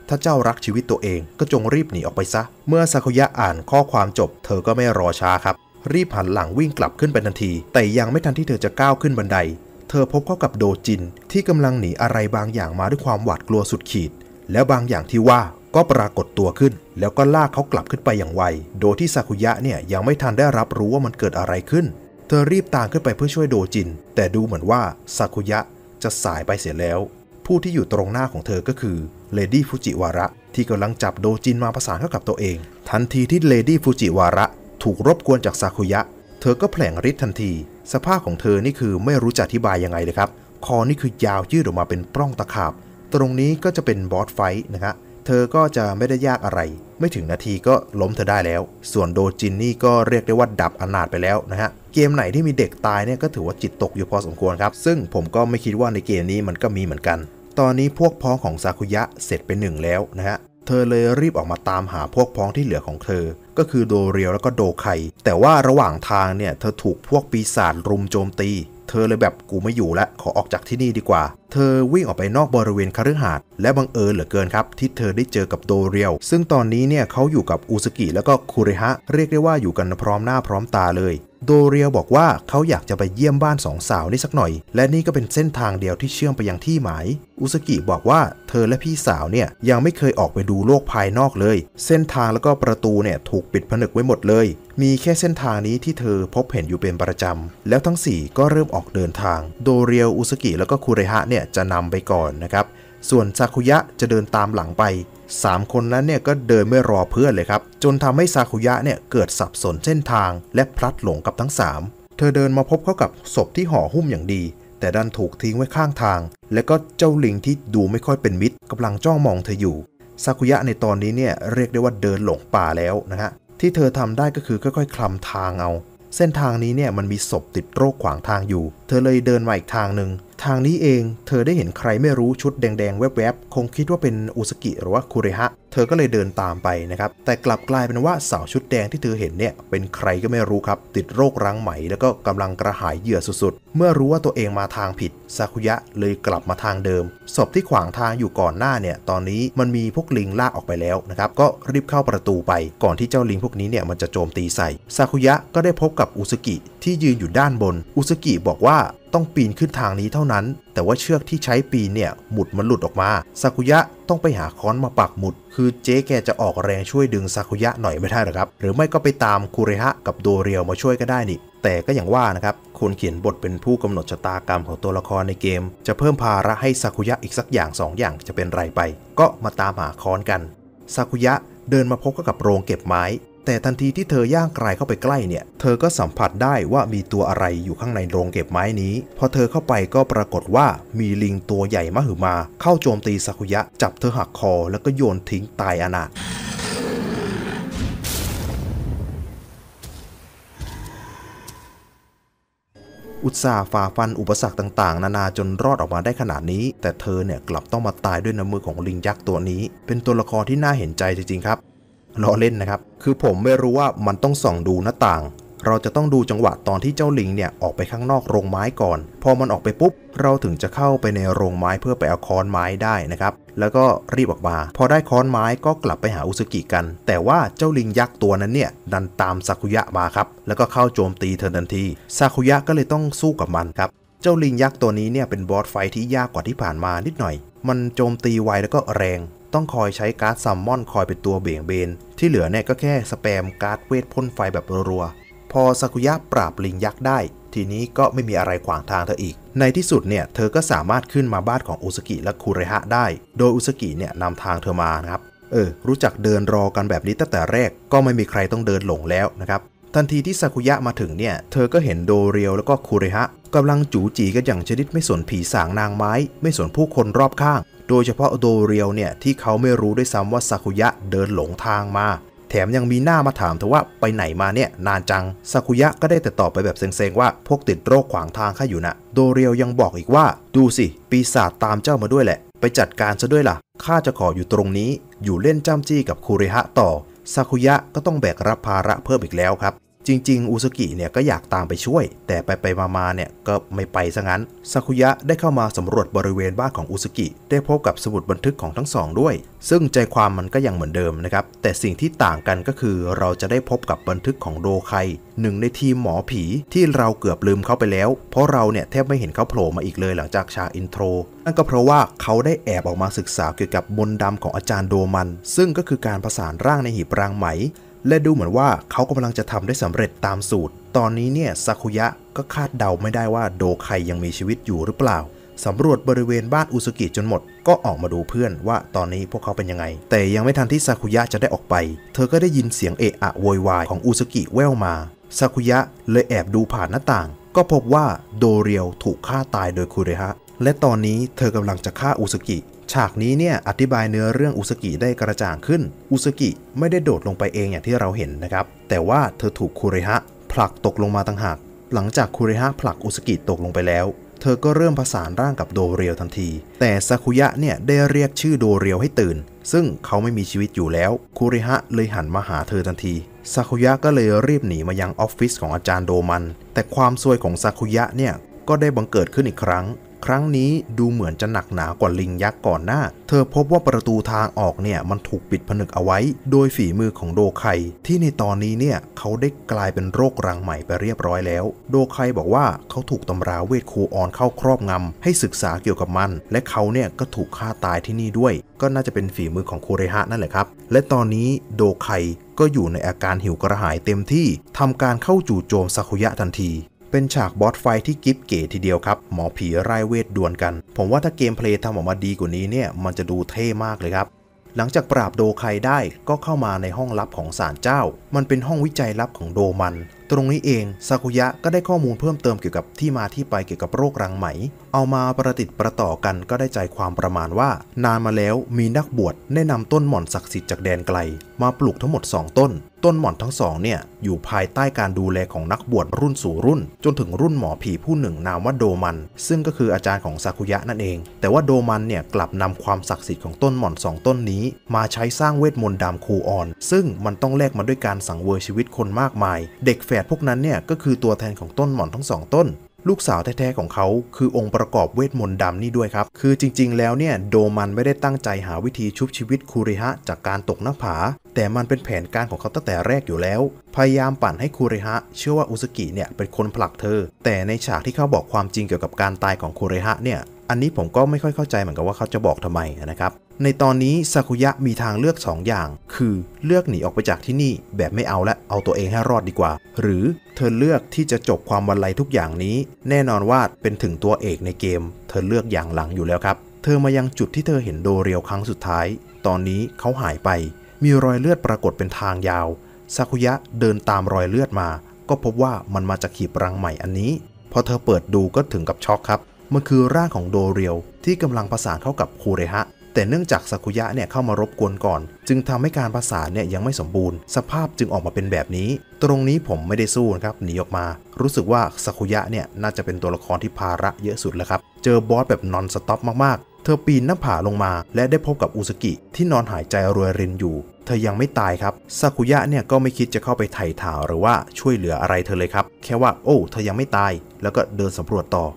A: ถ้าเจ้ารักชีวิตตัวเองก็จงรีบหนีออกไปซะเมื่อซากุยะอ่านข้อความจบ เธอก็ไม่รอช้าครับรีบหันหลังวิ่งกลับขึ้นไปทันที แต่ยังไม่ทันที่เธอจะก้าวขึ้นบันไดเธอพบเข้ากับโดจินที่กำลังหนีอะไรบางอย่างมาด้วยความหวาดกลัวสุดขีด แล้วบางอย่างที่ว่าก็ปรากฏตัวขึ้น แล้วก็ลากเขากลับขึ้นไปอย่างไว โดที่ซากุยะเนี่ยยังไม่ทันได้รับรู้ว่ามันเกิดอะไรขึ้น เธอรีบตามขึ้นไปเพื่อช่วยโดจิน แต่ดูเหมือนว่าซากุยะจะสายไปเสียแล้ว ผู้ที่อยู่ตรงหน้าของเธอก็คือเลดี้ฟูจิวาระ ที่กำลังจับโดจินมาประสานเข้ากับตัวเอง ทันทีที่เลดี้ฟูจิวาระ ถูกรบกวนจากซากุยะ เธอก็แผลงฤทธิ์ทันทีสภาพของเธอนี่คือไม่รู้จะอธิบายยังไงเลยครับ คอนี่คือยาวยืดออกมาเป็นปล้องตะขาบตรงนี้ก็จะเป็นบอสไฟนะครับเธอก็จะไม่ได้ยากอะไร ไม่ถึงนาทีก็ล้มเธอได้แล้ว ส่วนโดจินนี่ก็เรียกได้ว่าดับอนาถไปแล้วนะฮะ เกมไหนที่มีเด็กตายเนี่ยก็ถือว่าจิตตกอยู่พอสมควรครับ ซึ่งผมก็ไม่คิดว่าในเกมนี้มันก็มีเหมือนกัน ตอนนี้พวกพ้องของซาคุยะเสร็จไปหนึ่งแล้วนะฮะเธอเลยรีบออกมาตามหาพวกพ้องที่เหลือของเธอ ก็คือโดเรียวแล้วก็โดไคแต่ว่าระหว่างทางเนี่ยเธอถูกพวกปีศาจรุมโจมตี เธอเลยแบบกูไม่อยู่ละ ขอออกจากที่นี่ดีกว่า เธอวิ่งออกไปนอกบริเวณคฤหาสน์ และบังเอิญเหลือเกินครับ ที่เธอได้เจอกับโดเรียว ซึ่งตอนนี้เนี่ยเขาอยู่กับอุสกิแล้วก็คุริฮะ เรียกได้ว่าอยู่กันพร้อมหน้าพร้อมตาเลยโดเรียวบอกว่าเขาอยากจะไปเยี่ยมบ้านสองสาวนี่สักหน่อย และนี่ก็เป็นเส้นทางเดียวที่เชื่อมไปยังที่หมายอุสกิบอกว่าเธอและพี่สาวเนี่ยยังไม่เคยออกไปดูโลกภายนอกเลย เส้นทางแล้วก็ประตูเนี่ยถูกปิดผนึกไว้หมดเลย มีแค่เส้นทางนี้ที่เธอพบเห็นอยู่เป็นประจำแล้วทั้ง 4 ก็เริ่มออกเดินทาง โดเรียวอุสกิแล้วก็คุเรฮะเนี่ยจะนำไปก่อนนะครับส่วนซาคุยะจะเดินตามหลังไป 3 คนนั้นเนี่ยก็เดินไม่รอเพื่อนเลยครับ จนทำให้ซาคุยะเนี่ยเกิดสับสนเส้นทางและพลัดหลงกับทั้ง 3 เธอเดินมาพบเข้ากับศพที่ห่อหุ้มอย่างดีแต่ดันถูกทิ้งไว้ข้างทาง และก็เจ้าลิงที่ดูไม่ค่อยเป็นมิตรกำลังจ้องมองเธออยู่ ซากุยะในตอนนี้เนี่ยเรียกได้ว่าเดินหลงป่าแล้วนะฮะที่เธอทำได้ก็คือค่อย ๆ คลำทางเอา เส้นทางนี้เนี่ยมันมีศพติดโรคขวางทางอยู่ เธอเลยเดินมาอีกทางหนึ่งทางนี้เองเธอได้เห็นใครไม่รู้ชุดแดงๆแวบ ๆ คงคิดว่าเป็นอุสกิหรือว่าคุเรฮะเธอก็เลยเดินตามไปนะครับแต่กลับกลายเป็นว่าสาวชุดแดงที่เธอเห็นเนี่ยเป็นใครก็ไม่รู้ครับ ติดโรครังไหมแล้วก็กำลังกระหายเหยื่อสุดๆเมื่อรู้ว่าตัวเองมาทางผิดซาคุยะเลยกลับมาทางเดิมศพที่ขวางทางอยู่ก่อนหน้าเนี่ยตอนนี้มันมีพวกลิงลากออกไปแล้วนะครับก็รีบเข้าประตูไปก่อนที่เจ้าลิงพวกนี้เนี่ยมันจะโจมตีใส่ซาคุยะก็ได้พบกับอุสกิที่ยืนอยู่ด้านบน อุสกิบอกว่าต้องปีนขึ้นทางนี้เท่านั้น แต่ว่าเชือกที่ใช้ปีนเนี่ยหมุดมันหลุดออกมา ซากุยะต้องไปหาค้อนมาปักหมุด คือเจ๊แกจะออกแรงช่วยดึงซากุยะหน่อยไม่ได้หรอครับ หรือไม่ก็ไปตามคุเรฮะ กับโดเรียวมาช่วยก็ได้นี่ แต่ก็อย่างว่านะครับคนเขียนบทเป็นผู้กำหนดชะตากรรมของตัวละครในเกม จะเพิ่มภาระให้ซากุยะอีกสักอย่าง 2 อย่างจะเป็นไรไป ก็มาตามหาค้อนกัน ซากุยะเดินมาพบกับโรงเก็บไม้แต่ทันทีที่เธอย่างกลายเข้าไปใกล้เนี่ย เธอก็สัมผัสได้ว่ามีตัวอะไรอยู่ข้างในโรงเก็บไม้นี้ พอเธอเข้าไปก็ปรากฏว่ามีลิงตัวใหญ่มหึมา เข้าโจมตีสักุยะ จับเธอหักคอแล้วก็โยนทิ้งตายอนาถอุตสาห์ฝ่าฟันอุปสรรคต่าง ๆ นานาจนรอดออกมาได้ขนาดนี้ แต่เธอเนี่ยกลับต้องมาตายด้วยน้ำมือของลิงยักษ์ตัวนี้ เป็นตัวละครที่น่าเห็นใจจริงๆครับล้อเล่นนะครับ คือผมไม่รู้ว่ามันต้องส่องดูหน้าต่าง เราจะต้องดูจังหวะตอนที่เจ้าลิงเนี่ยออกไปข้างนอกโรงไม้ก่อน พอมันออกไปปุ๊บ เราถึงจะเข้าไปในโรงไม้เพื่อไปเอาค้อนไม้ได้นะครับ แล้วก็รีบออกมาพอได้ค้อนไม้ก็กลับไปหาอุสกิกัน แต่ว่าเจ้าลิงยักษ์ตัวนั้นเนี่ยดันตามซากุยะมาครับ แล้วก็เข้าโจมตีเธอทันที ซากุยะก็เลยต้องสู้กับมันครับ เจ้าลิงยักษ์ตัวนี้เนี่ยเป็นบอสไฟที่ยากกว่าที่ผ่านมานิดหน่อย มันโจมตีไวแล้วก็แรงต้องคอยใช้การ์ดซัมมอนคอยเป็นตัวเบี่ยงเบน ที่เหลือเนี่ยก็แค่สแปมการ์ดเวทพ่นไฟแบบรัวๆ พอซากุยะปราบลิงยักษ์ได้ ทีนี้ก็ไม่มีอะไรขวางทางเธออีก ในที่สุดเนี่ยเธอก็สามารถขึ้นมาบ้านของอุสกิและคุเรฮะได้ โดยอุสกิเนี่ยนำทางเธอมาครับ เออ รู้จักเดินรอกันแบบนี้ตั้งแต่แรกก็ไม่มีใครต้องเดินหลงแล้วนะครับทันทีที่ซากุยะมาถึงเนี่ยเธอก็เห็นโดเรียวแล้วก็คุเรฮะกำลังจู๋จีกันอย่างชนิดไม่สนผีสางนางไม้ ไม่สนผู้คนรอบข้างโดยเฉพาะโดเรียวเนี่ยที่เขาไม่รู้ด้วยซ้ำว่าซากุยะเดินหลงทางมา แถมยังมีหน้ามาถามเธอว่าไปไหนมาเนี่ย นานจังซากุยะก็ได้แต่ตอบไปแบบเซ็งๆว่าพวกติดโรคขวางทางข้าอยู่นะโดเรียวยังบอกอีกว่าดูสิปีศาจตามเจ้ามาด้วยแหละ ไปจัดการซะด้วยละ่ะข้าจะขออยู่ตรงนี้อยู่เล่นจ้ำจี้กับคูริฮะต่อซากุยะก็ต้องแบกรับภาระเพิ่มอีกแล้วครับจริงๆ อุสกิเนี่ยก็อยากตามไปช่วย แต่ไปไปมาเนี่ยก็ไม่ไปซะงั้น ซากุยะได้เข้ามาสำรวจบริเวณบ้านของอุสกิ ได้พบกับสมุดบันทึกของทั้งสองด้วยซึ่งใจความมันก็ยังเหมือนเดิมนะครับแต่สิ่งที่ต่างกันก็คือเราจะได้พบกับบันทึกของโดไคหนึ่งในทีมหมอผีที่เราเกือบลืมเขาไปแล้ว เพราะเราเนี่ยแทบไม่เห็นเขาโผล่มาอีกเลยหลังจากฉากอินโทร นั่นก็เพราะว่าเขาได้แอบออกมาศึกษาเกี่ยวกับมนต์ดำของอาจารย์โดมัน ซึ่งก็คือการประสานร่างในหีบรางไหมและดูเหมือนว่าเขากำลังจะทำได้สำเร็จตามสูตร ตอนนี้เนี่ยซากุยะก็คาดเดาไม่ได้ว่าโดไคยังมีชีวิตอยู่หรือเปล่า สำรวจบริเวณบ้านอุสุกิจนหมดก็ออกมาดูเพื่อนว่าตอนนี้พวกเขาเป็นยังไง แต่ยังไม่ทันที่ซากุยะจะได้ออกไป เธอก็ได้ยินเสียงเอะอะโวยวายของอุสุกิแว่วมาซากุยะเลยแอบดูผ่านหน้าต่างก็พบว่าโดเรียวถูกฆ่าตายโดยคุเรฮะและตอนนี้เธอกำลังจะฆ่าอุสุกิฉากนี้เนี่ยอธิบายเนื้อเรื่องอุสกิได้กระจ่างขึ้น อุสกิไม่ได้โดดลงไปเองอย่างที่เราเห็นนะครับแต่ว่าเธอถูกคุริฮะผลักตกลงมาต่างหากหลังจากคุริฮะผลักอุสกิตกลงไปแล้ว เธอก็เริ่มผสานร่างกับโดเรียวทันที แต่ซาคุยะเนี่ยได้เรียกชื่อโดเรียวให้ตื่น ซึ่งเขาไม่มีชีวิตอยู่แล้วคุริฮะเลยหันมาหาเธอทันทีซาคุยะก็เลยรีบหนีมายังออฟฟิศของอาจารย์โดมัน แต่ความซวยของซาคุยะเนี่ยก็ได้บังเกิดขึ้นอีกครั้งครั้งนี้ดูเหมือนจะหนักหนากว่าลิงยักษ์ก่อนหน้า เธอพบว่าประตูทางออกเนี่ยมันถูกปิดผนึกเอาไว้ โดยฝีมือของโดไคที่ในตอนนี้เนี่ยเขาได้กลายเป็นโรครังใหม่ไปเรียบร้อยแล้ว โดไคบอกว่าเขาถูกตำราเวทคูออนเข้าครอบงำให้ศึกษาเกี่ยวกับมัน และเขาเนี่ยก็ถูกฆ่าตายที่นี่ด้วย ก็น่าจะเป็นฝีมือของคูเรฮะนั่นแหละครับ และตอนนี้โดไคก็อยู่ในอาการหิวกระหายเต็มที่ทำการเข้าจู่โจมซาคุยะทันทีเป็นฉากบอสไฟที่กิฟเก๋ทีเดียวครับ หมอผีไร้เวทดวลกัน ผมว่าถ้าเกมเพลย์ทำออกมาดีกว่านี้เนี่ย มันจะดูเท่มากเลยครับ หลังจากปราบโดใครได้ก็เข้ามาในห้องลับของศาลเจ้ามันเป็นห้องวิจัยลับของโดมัน ตรงนี้เองซากุยะก็ได้ข้อมูลเพิ่มเติมเกี่ยวกับที่มาที่ไปเกี่ยวกับโรครังไหม เอามาประติดประต่อกันก็ได้ใจความประมาณว่านานมาแล้วมีนักบวชได้นำต้นหม่อนศักดิ์สิทธิ์จากแดนไกล มาปลูกทั้งหมด 2 ต้น ต้นหม่อนทั้งสองเนี่ยอยู่ภายใต้การดูแลของนักบวชรุ่นสู่รุ่นจนถึงรุ่นหมอผีผู้หนึ่ง นามว่าโดมัน ซึ่งก็คืออาจารย์ของซากุยะนั่นเอง แต่ว่าโดมันเนี่ยกลับนำความศักดิ์สิทธิ์ของต้นหม่อน2ต้นนี้ มาใช้สร้างเวทมนต์ดามคูออน ซึ่งมันต้องแลกมาด้วยการการสังเวยชีวิตคนมากมาย เด็กแฝดพวกนั้นเนี่ยก็คือตัวแทนของต้นหมอนทั้งสองต้น ลูกสาวแท้ๆของเขาคือองค์ประกอบเวทมนต์ดำนี่ด้วยครับ คือจริงๆแล้วเนี่ยโดมันไม่ได้ตั้งใจหาวิธีชุบชีวิตคูริฮะจากการตกหน้าผา แต่มันเป็นแผนการของเขาตั้งแต่แรกอยู่แล้ว พยายามปั่นให้คูริฮะเชื่อว่าอุสกิเนี่ยเป็นคนผลักเธอ แต่ในฉากที่เขาบอกความจริงเกี่ยวกับการตายของคูริฮะเนี่ยอันนี้ผมก็ไม่ค่อยเข้าใจเหมือนกันว่าเขาจะบอกทำไมนะครับ ในตอนนี้ซากุยะมีทางเลือก2ออย่าง คือเลือกหนีออกไปจากที่นี่แบบไม่เอาและเอาตัวเองให้รอดดีกว่า หรือเธอเลือกที่จะจบความวันไลทุกอย่างนี้แน่นอนว่าเป็นถึงตัวเอกในเกม เธอเลือกอย่างหลังอยู่แล้วครับ เธอมายังจุดที่เธอเห็นโดเรียวครั้งสุดท้าย ตอนนี้เขาหายไป มีรอยเลือดปรากฏเป็นทางยาวซากุยะเดินตามรอยเลือดมา ก็พบว่ามันมาจากขีปรังใหม่อันนี้ พอเธอเปิดดูก็ถึงกับช็อกครับมันคือร่างของโดเรียว ที่กำลังประสานเข้ากับคูเรฮะ แต่เนื่องจากซากุยะเนี่ยเข้ามารบกวนก่อน จึงทำให้การประสานเนี่ยยังไม่สมบูรณ์ สภาพจึงออกมาเป็นแบบนี้ ตรงนี้ผมไม่ได้สู้นะครับหนีออกมา รู้สึกว่าซากุยะเนี่ยน่าจะเป็นตัวละครที่ภาระเยอะสุดแล้วครับ เจอบอสแบบนอนสต็อปมากๆ เธอปีนหน้าผาลงมา และได้พบกับอุสกิที่นอนหายใจรวยรินอยู่เธอยังไม่ตายครับซากุยะเนี่ยก็ไม่คิดจะเข้าไปไถ่ถาวหรือว่าช่วยเหลืออะไรเธอเลยครับแค่ว่าโอ้เธอยังไม่ตาย แล้วก็เดินสำรวจต่อ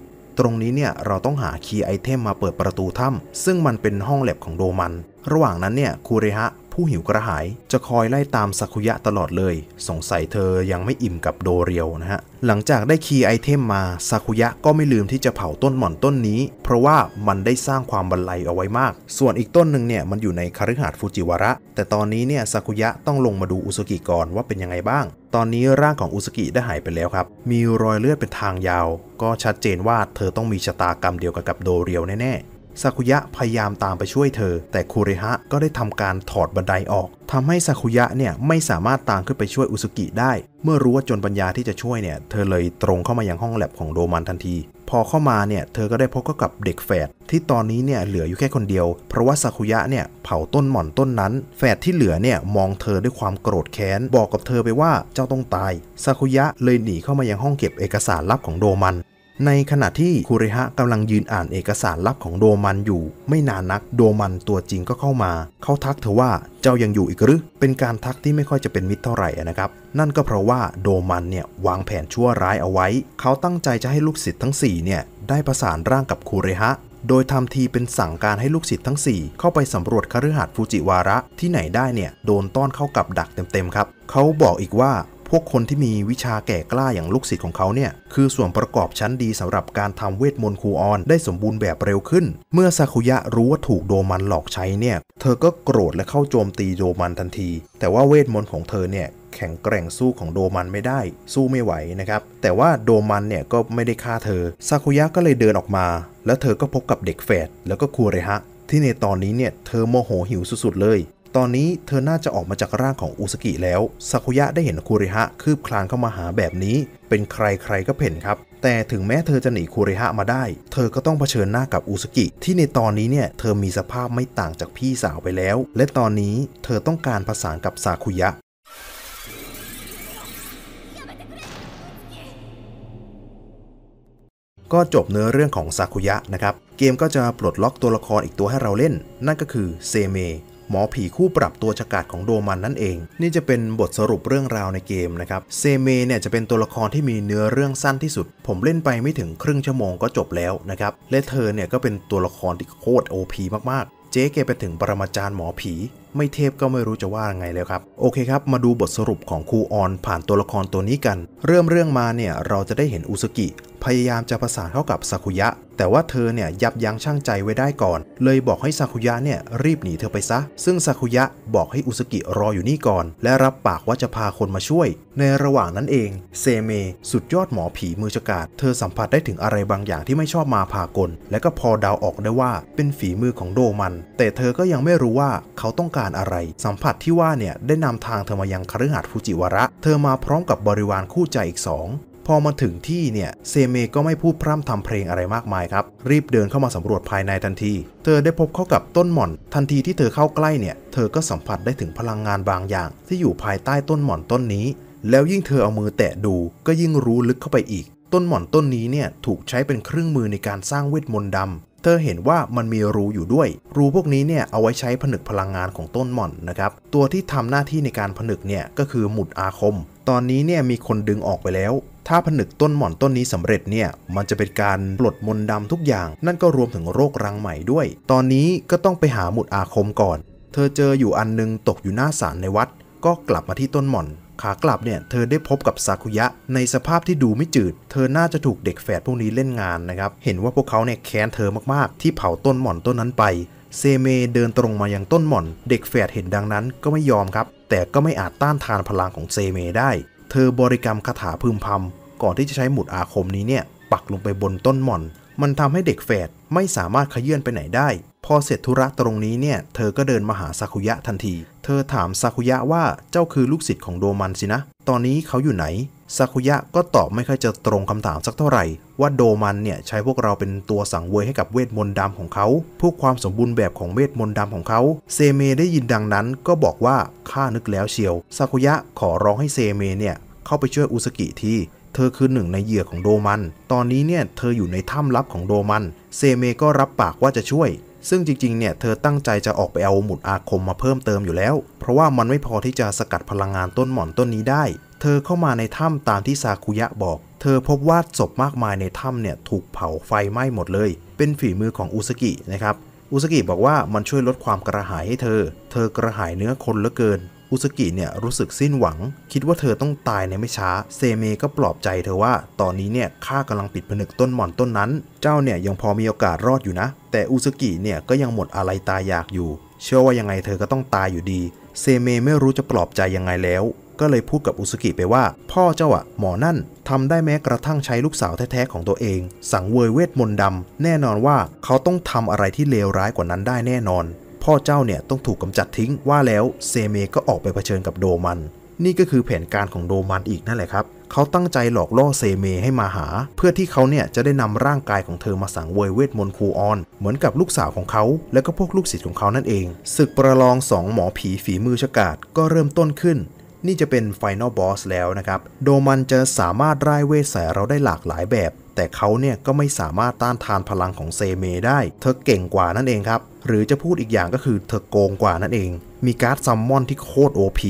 A: ตรงนี้เนี่ยเราต้องหาคีย์ไอเทมมาเปิดประตูถ้ำซึ่งมันเป็นห้องแลบของโดมัน ระหว่างนั้นเนี่ยคูเรฮะ ผู้หิวกระหาย จะคอยไล่ตามสักุยะตลอดเลย สงสัยเธอยังไม่อิ่มกับโดเรียวนะฮะ หลังจากได้คีย์ไอเทมมาสักุยะก็ไม่ลืมที่จะเผาต้นหม่อนต้นนี้ เพราะว่ามันได้สร้างความบันไลเอาไว้มาก ส่วนอีกต้นหนึ่งเนี่ยมันอยู่ในคฤหาสน์ฟูจิวาระ แต่ตอนนี้เนี่ยสักุยะต้องลงมาดูอุซุกิก่อนว่าเป็นยังไงบ้างตอนนี้ร่างของอุสกิได้หายไปแล้วครับ มีรอยเลือดเป็นทางยาว ก็ชัดเจนว่าเธอต้องมีชะตากรรมเดียวกันกับโดเรียวแน่ๆซากุยะพยายามตามไปช่วยเธอแต่คูริฮะก็ได้ทำการถอดบันไดออกทำให้ซากุยะเนี่ยไม่สามารถตามขึ้นไปช่วยอุสุกิได้ เมื่อรู้ว่าจนปัญญาที่จะช่วยเนี่ยเธอเลยตรงเข้ามายังห้องแลบของโดมันทันที พอเข้ามาเนี่ยเธอก็ได้พบกับเด็กแฝดที่ตอนนี้เนี่ยเหลืออยู่แค่คนเดียว เพราะว่าซากุยะเนี่ยเผาต้นหม่อนต้นนั้นแฝดที่เหลือเนี่ยมองเธอด้วยความโกรธแค้น บอกกับเธอไปว่าเจ้าต้องตายซากุยะเลยหนีเข้ามายังห้องเก็บ เอกสารลับของโดมันในขณะที่ คุริฮะกำลังยืนอ่านเอกสารลับของโดมันอยู่ ไม่นานนักโดมันตัวจริงก็เข้ามา เขาทักเธอว่าเจ้ายังอยู่อีกหรือเป็นการทักที่ไม่ค่อยจะเป็นมิตรเท่าไหร่นะครับ นั่นก็เพราะว่าโดมันเนี่ยวางแผนชั่วร้ายเอาไว้ เขาตั้งใจจะให้ลูกศิษย์ทั้ง4เนี่ยได้ประสานร่างกับคุริฮะโดยทำทีเป็นสั่งการให้ลูกศิษย์ทั้ง4เข้าไปสำรวจคฤหาสน์ฟูจิวาระ ที่ไหนได้เนี่ยโดนต้อนเข้ากับดักเต็มๆครับ เขาบอกอีกว่าพวกคนที่มีวิชาแก่กล้าอย่างลูกศิษย์ของเขาเนี่ยคือส่วนประกอบชั้นดีสำหรับการทำเวทมนต์คูออนได้สมบูรณ์แบบเร็วขึ้น เมื่อซาคุยะรู้ว่าถูกโดมันหลอกใช้เนี่ยเธอก็โกรธและเข้าโจมตีโดมันทันที แต่ว่าเวทมนต์ของเธอเนี่ยแข็งแกร่งสู้ของโดมันไม่ได้ สู้ไม่ไหวนะครับแต่ว่าโดมันเนี่ยก็ไม่ได้ฆ่าเธอซาคุยะก็เลยเดินออกมาแล้วเธอก็พบกับเด็กแฝดแล้วก็คูเรฮะที่ในตอนนี้เนี่ยเธอโมโหหิวสุดๆเลยตอนนี้เธอน่าจะออกมาจากร่างของอุสกิแล้ว ซากุยะได้เห็นคุริฮะคืบคลานเข้ามาหาแบบนี้ เป็นใครใครก็เพ่นครับ แต่ถึงแม้เธอจะหนีคุริฮะมาได้ เธอก็ต้องเผชิญหน้ากับอุสกิที่ในตอนนี้เนี่ยเธอมีสภาพไม่ต่างจากพี่สาวไปแล้ว และตอนนี้เธอต้องการผสานกับซากุยะ ก็จบเนื้อเรื่องของซากุยะนะครับ เกมก็จะปลดล็อกตัวละครอีกตัวให้เราเล่นนั่นก็คือเซเมหมอผีคู่ปรับตัวฉกาจของโดมันนั่นเอง นี่จะเป็นบทสรุปเรื่องราวในเกมนะครับเซเมเนี่ยจะเป็นตัวละครที่มีเนื้อเรื่องสั้นที่สุด ผมเล่นไปไม่ถึงครึ่งชั่วโมงก็จบแล้วนะครับและเธอเนี่ยก็เป็นตัวละครที่โคตรโอพีมากๆเจ๊เกไปถึงปรมาจารย์หมอผีไม่เทพก็ไม่รู้จะว่าไงแล้วครับโอเคครับมาดูบทสรุปของครูออนผ่านตัวละครตัวนี้กัน เริ่มเรื่องมาเนี่ยเราจะได้เห็นอุสกิพยายามจะประสานเข้ากับซากุยะ แต่ว่าเธอเนี่ยยับยั้งชั่งใจไว้ได้ก่อน เลยบอกให้ซากุยะเนี่ยรีบหนีเธอไปซะ ซึ่งซากุยะบอกให้อุสกิรออยู่นี่ก่อน และรับปากว่าจะพาคนมาช่วย ในระหว่างนั้นเอง เซเม สุดยอดหมอผีมือฉกาดเธอสัมผัสได้ถึงอะไรบางอย่างที่ไม่ชอบมาพากล และก็พอเดาออกได้ว่าเป็นฝีมือของโดมัน แต่เธอก็ยังไม่รู้ว่าเขาต้องการอะไรสัมผัสที่ว่าเนี่ยได้นำทางเธอมายังคฤหาสน์ฟูจิวระ เธอมาพร้อมกับบริวารคู่ใจอีกสองพอมาถึงที่เนี่ยเซเมก็ไม่พูดพร่ำทำเพลงอะไรมากมายครับ รีบเดินเข้ามาสำรวจภายในทันที เธอได้พบเข้ากับต้นหม่อนทันทีที่เธอเข้าใกล้เนี่ยเธอก็สัมผัสได้ถึงพลังงานบางอย่าง ที่อยู่ภายใต้ต้นหม่อนต้นนี้ แล้วยิ่งเธอเอามือแตะดูก็ยิ่งรู้ลึกเข้าไปอีก ต้นหม่อนต้นนี้เนี่ยถูกใช้เป็นเครื่องมือในการสร้างเวทมนต์ดำเธอเห็นว่ามันมีรูอยู่ด้วย รูพวกนี้เนี่ยเอาไว้ใช้ผนึกพลังงานของต้นหม่อนนะครับตัวที่ทำหน้าที่ในการผนึกเนี่ยก็คือหมุดอาคม ตอนนี้เนี่ยมีคนดึงออกไปแล้วถ้าผนึกต้นหม่อนต้นนี้สำเร็จเนี่ย มันจะเป็นการปลดมนต์ดำทุกอย่าง นั่นก็รวมถึงโรครังใหม่ด้วย ตอนนี้ก็ต้องไปหาหมุดอาคมก่อน เธอเจออยู่อันนึงตกอยู่หน้าศาลในวัด ก็กลับมาที่ต้นหม่อนขากลับเนี่ย เธอได้พบกับซากุยะ ในสภาพที่ดูไม่จืด เธอน่าจะถูกเด็กแฝดพวกนี้เล่นงานนะครับ เห็นว่าพวกเขาเนี่ยแค้นเธอมากๆ ที่เผาต้นหม่อนต้นนั้นไปเซเมเดินตรงมายังต้นหม่อน เด็กแฝดเห็นดังนั้นก็ไม่ยอมครับ แต่ก็ไม่อาจต้านทานพลังของเซเมได้ เธอบริกรรมคาถาพึมพำก่อนที่จะใช้หมุดอาคมนี้เนี่ย ปักลงไปบนต้นหม่อน มันทำให้เด็กแฝดไม่สามารถขยื่นไปไหนได้ พอเสร็จธุระตรงนี้เนี่ย เธอก็เดินมาหาซากุยะทันที เธอถามซากุยะว่า เจ้าคือลูกศิษย์ของโดมันสินะ ตอนนี้เขาอยู่ไหนซากุยะก็ตอบไม่ค่อยจะตรงคำถามสักเท่าไหร่ ว่าโดมันเนี่ยใช้พวกเราเป็นตัวสังเวยให้กับเวทมนต์ดำของเขา พวกความสมบูรณ์แบบของเวทมนต์ดำของเขา เซเมได้ยินดังนั้นก็บอกว่า ข้านึกแล้วเชียวซากุยะขอร้องให้เซเมเนี่ยเข้าไปช่วยอุสกิทีเธอคือหนึ่งในเหยื่อของโดมัน ตอนนี้เนี่ยเธออยู่ในถ้ำลับของโดมัน เซเมก็รับปากว่าจะช่วย ซึ่งจริงๆ เนี่ยเธอตั้งใจจะออกไปเอาหมุดอาคมมาเพิ่มเติมอยู่แล้ว เพราะว่ามันไม่พอที่จะสกัดพลังงานต้นหมอนต้นนี้ได้ เธอเข้ามาในถ้ำตามที่ซาคุยะบอก เธอพบว่าศพมากมายในถ้ำเนี่ยถูกเผาไฟไหม้หมดเลย เป็นฝีมือของอุสกินะครับ อุสกิบอกว่ามันช่วยลดความกระหายให้เธอ เธอกระหายเนื้อคนเหลือเกินอุสกิเนี่ยรู้สึกสิ้นหวัง คิดว่าเธอต้องตายในไม่ช้าเซเมก็ปลอบใจเธอว่า ตอนนี้เนี่ยข้ากำลังปิดผนึกต้นหม่อนต้นนั้น เจ้าเนี่ยยังพอมีโอกาสรอดอยู่นะ แต่อุสกิเนี่ยก็ยังหมดอะไรตายอยากอยู่ เชื่อว่ายังไงเธอก็ต้องตายอยู่ดีเซเมไม่รู้จะปลอบใจยังไงแล้ว ก็เลยพูดกับอุสกิไปว่า พ่อเจ้าอะหมอนั่นทำได้แม้กระทั่งใช้ลูกสาวแท้ๆของตัวเอง สังเวยเวทมนต์ดำแน่นอนว่าเขาต้องทำอะไรที่เลวร้ายกว่านั้นได้แน่นอนพ่อเจ้าเนี่ยต้องถูกกำจัดทิ้งว่าแล้วเซเมก็ออกไปเผชิญกับโดมัน นี่ก็คือแผนการของโดมันอีกนั่นแหละครับ เขาตั้งใจหลอกล่อเซเมให้มาหา เพื่อที่เขาเนี่ยจะได้นำร่างกายของเธอมาสังเวยเวทมนต์คูออน เหมือนกับลูกสาวของเขาและก็พวกลูกศิษย์ของเขานั่นเองศึกประลองสองหมอผีฝีมือฉกาจก็เริ่มต้นขึ้น นี่จะเป็นไฟนอลบอสแล้วนะครับโดมันจะสามารถร่ายเวทใส่เราได้หลากหลายแบบแต่เขาเนี่ยก็ไม่สามารถต้านทานพลังของเซเมได้ เธอเก่งกว่านั่นเองครับ หรือจะพูดอีกอย่างก็คือเธอโกงกว่านั่นเอง มีการ์ดซัมมอนที่โคตร OP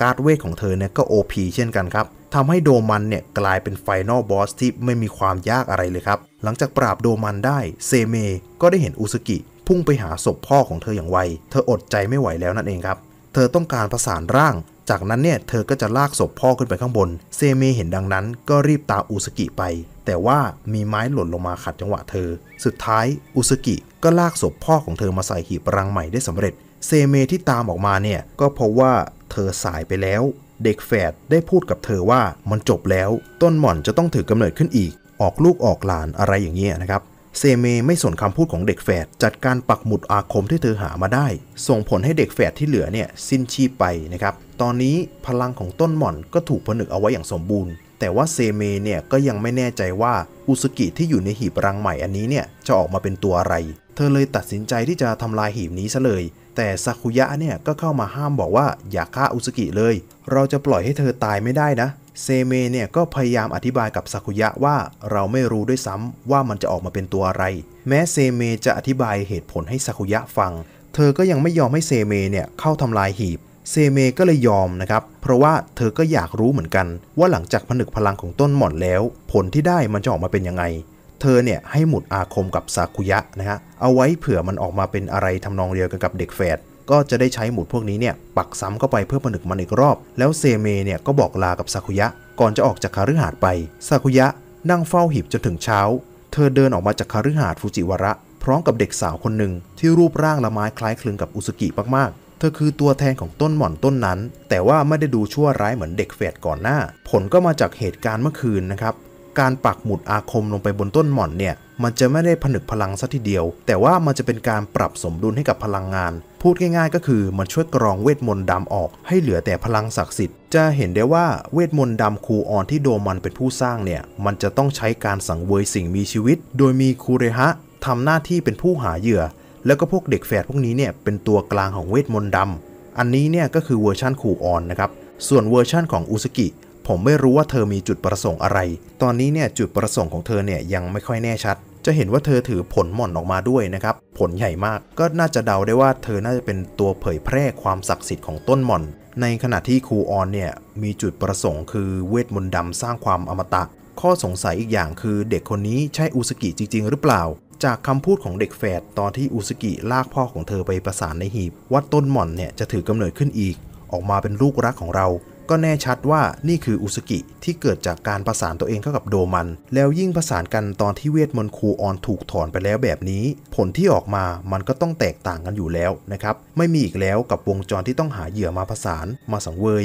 A: การ์ดเวทของเธอเนี่ยก็ OP เช่นกันครับ ทำให้โดมันเนี่ยกลายเป็นไฟนอลบอสที่ไม่มีความยากอะไรเลยครับ หลังจากปราบโดมันได้ เซเม ก็ได้เห็นอุสกิ พุ่งไปหาศพพ่อของเธออย่างไว เธออดใจไม่ไหวแล้วนั่นเองครับ เธอต้องการประสานร่างจากนั้นเนี่ยเธอก็จะลากศพพ่อขึ้นไปข้างบน เซเมเห็นดังนั้นก็รีบตามอุสกิไป แต่ว่ามีไม้หล่นลงมาขัดจังหวะเธอ สุดท้ายอุสกิก็ลากศพพ่อของเธอมาใส่หีบรังใหม่ได้สำเร็จ เซเมที่ตามออกมาเนี่ยก็เพราะว่าเธอสายไปแล้ว เด็กแฝดได้พูดกับเธอว่ามันจบแล้วต้นหม่อนจะต้องถือกำเนิดขึ้นอีก ออกลูกออกหลานอะไรอย่างเงี้ยนะครับ เซเมไม่สนคำพูดของเด็กแฝดจัดการปักหมุดอาคมที่เธอหามาได้ ส่งผลให้เด็กแฝดที่เหลือเนี่ยสิ้นชีพไปนะครับตอนนี้พลังของต้นหม่อนก็ถูกผนึกเอาไว้อย่างสมบูรณ์ แต่ว่าเซเมเนี่ยก็ยังไม่แน่ใจว่าอุสกิที่อยู่ในหีบรังใหม่อันนี้เนี่ยจะออกมาเป็นตัวอะไร เธอเลยตัดสินใจที่จะทำลายหีบนี้ซะเลย แต่ซากุยะเนี่ยก็เข้ามาห้ามบอกว่าอย่าฆ่าอุสกิเลย เราจะปล่อยให้เธอตายไม่ได้นะ เซเมเนี่ยก็พยายามอธิบายกับซากุยะว่าเราไม่รู้ด้วยซ้ำว่ามันจะออกมาเป็นตัวอะไร แม้เซเมจะอธิบายเหตุผลให้ซากุยะฟัง เธอก็ยังไม่ยอมให้เซเมเนี่ยเข้าทำลายหีบเซเมก็เลยยอมนะครับ เพราะว่าเธอก็อยากรู้เหมือนกัน ว่าหลังจากผนึกพลังของต้นหมอนแล้ว ผลที่ได้มันจะออกมาเป็นยังไง เธอเนี่ยให้หมุดอาคมกับซากุยะนะฮะ เอาไว้เผื่อมันออกมาเป็นอะไรทำนองเดียวกันกับเด็กแฝด ก็จะได้ใช้หมุดพวกนี้เนี่ยปักซ้ำเข้าไปเพื่อผนึกมันอีกรอบ แล้วเซเมเนี่ยก็บอกลากับซากุยะ ก่อนจะออกจากคาฤหาดไป ซากุยะนั่งเฝ้าหีบจนถึงเช้า เธอเดินออกมาจากคาฤหาดฟูจิวาระ พร้อมกับเด็กสาวคนหนึ่งที่รูปร่างละไม้คล้ายคลึงกับอุสกิมากเธอคือตัวแทนของต้นหม่อนต้นนั้น แต่ว่าไม่ได้ดูชั่วร้ายเหมือนเด็กเฟดก่อนหน้า ผลก็มาจากเหตุการณ์เมื่อคืนนะครับ การปักหมุดอาคมลงไปบนต้นหม่อนเนี่ยมันจะไม่ได้ผนึกพลังสัทีเดียว แต่ว่ามันจะเป็นการปรับสมดุลให้กับพลังงาน พูดง่าย ๆ ก็คือมันช่วยกรองเวทมนต์ดำออก ให้เหลือแต่พลังศักดิ์สิทธิ์จะเห็นได้ว่าเวทมนต์ดำครูออนที่โดมันเป็นผู้สร้างเนี่ยมันจะต้องใช้การสังเวยสิ่งมีชีวิต โดยมีคูเรฮะทำหน้าที่เป็นผู้หาเหยื่อแล้วก็พวกเด็กแฝดพวกนี้เนี่ยเป็นตัวกลางของเวทมนต์ดำ อันนี้เนี่ยก็คือเวอร์ชั่นคูออนนะครับ ส่วนเวอร์ชั่นของอุสกิ ผมไม่รู้ว่าเธอมีจุดประสงค์อะไร ตอนนี้เนี่ยจุดประสงค์ของเธอเนี่ยยังไม่ค่อยแน่ชัด จะเห็นว่าเธอถือผลหม่อนออกมาด้วยนะครับผลใหญ่มากก็น่าจะเดาได้ว่าเธอน่าจะเป็นตัวเผยแพร่ความศักดิ์สิทธิ์ของต้นหม่อนในขณะที่ครูออนเนี่ยมีจุดประสงค์คือเวทมนต์ดำสร้างความอมตะ ข้อสงสัยอีกอย่างคือเด็กคนนี้ใช่อุสกิจริง ๆ หรือเปล่าจากคำพูดของเด็กแฝดตอนที่อุสกิลากพ่อของเธอไปประสานในหีบว่าต้นหม่อนเนี่ยจะถือกำเนิดขึ้นอีก ออกมาเป็นลูกรักของเรา ก็แน่ชัดว่านี่คืออุสกิที่เกิดจากการประสานตัวเองเข้ากับโดมัน แล้วยิ่งประสานกันตอนที่เวทมนต์ครูออนถูกถอนไปแล้วแบบนี้ ผลที่ออกมามันก็ต้องแตกต่างกันอยู่แล้วนะครับ ไม่มีอีกแล้วกับวงจรที่ต้องหาเหยื่อมาประสานมาสังเวย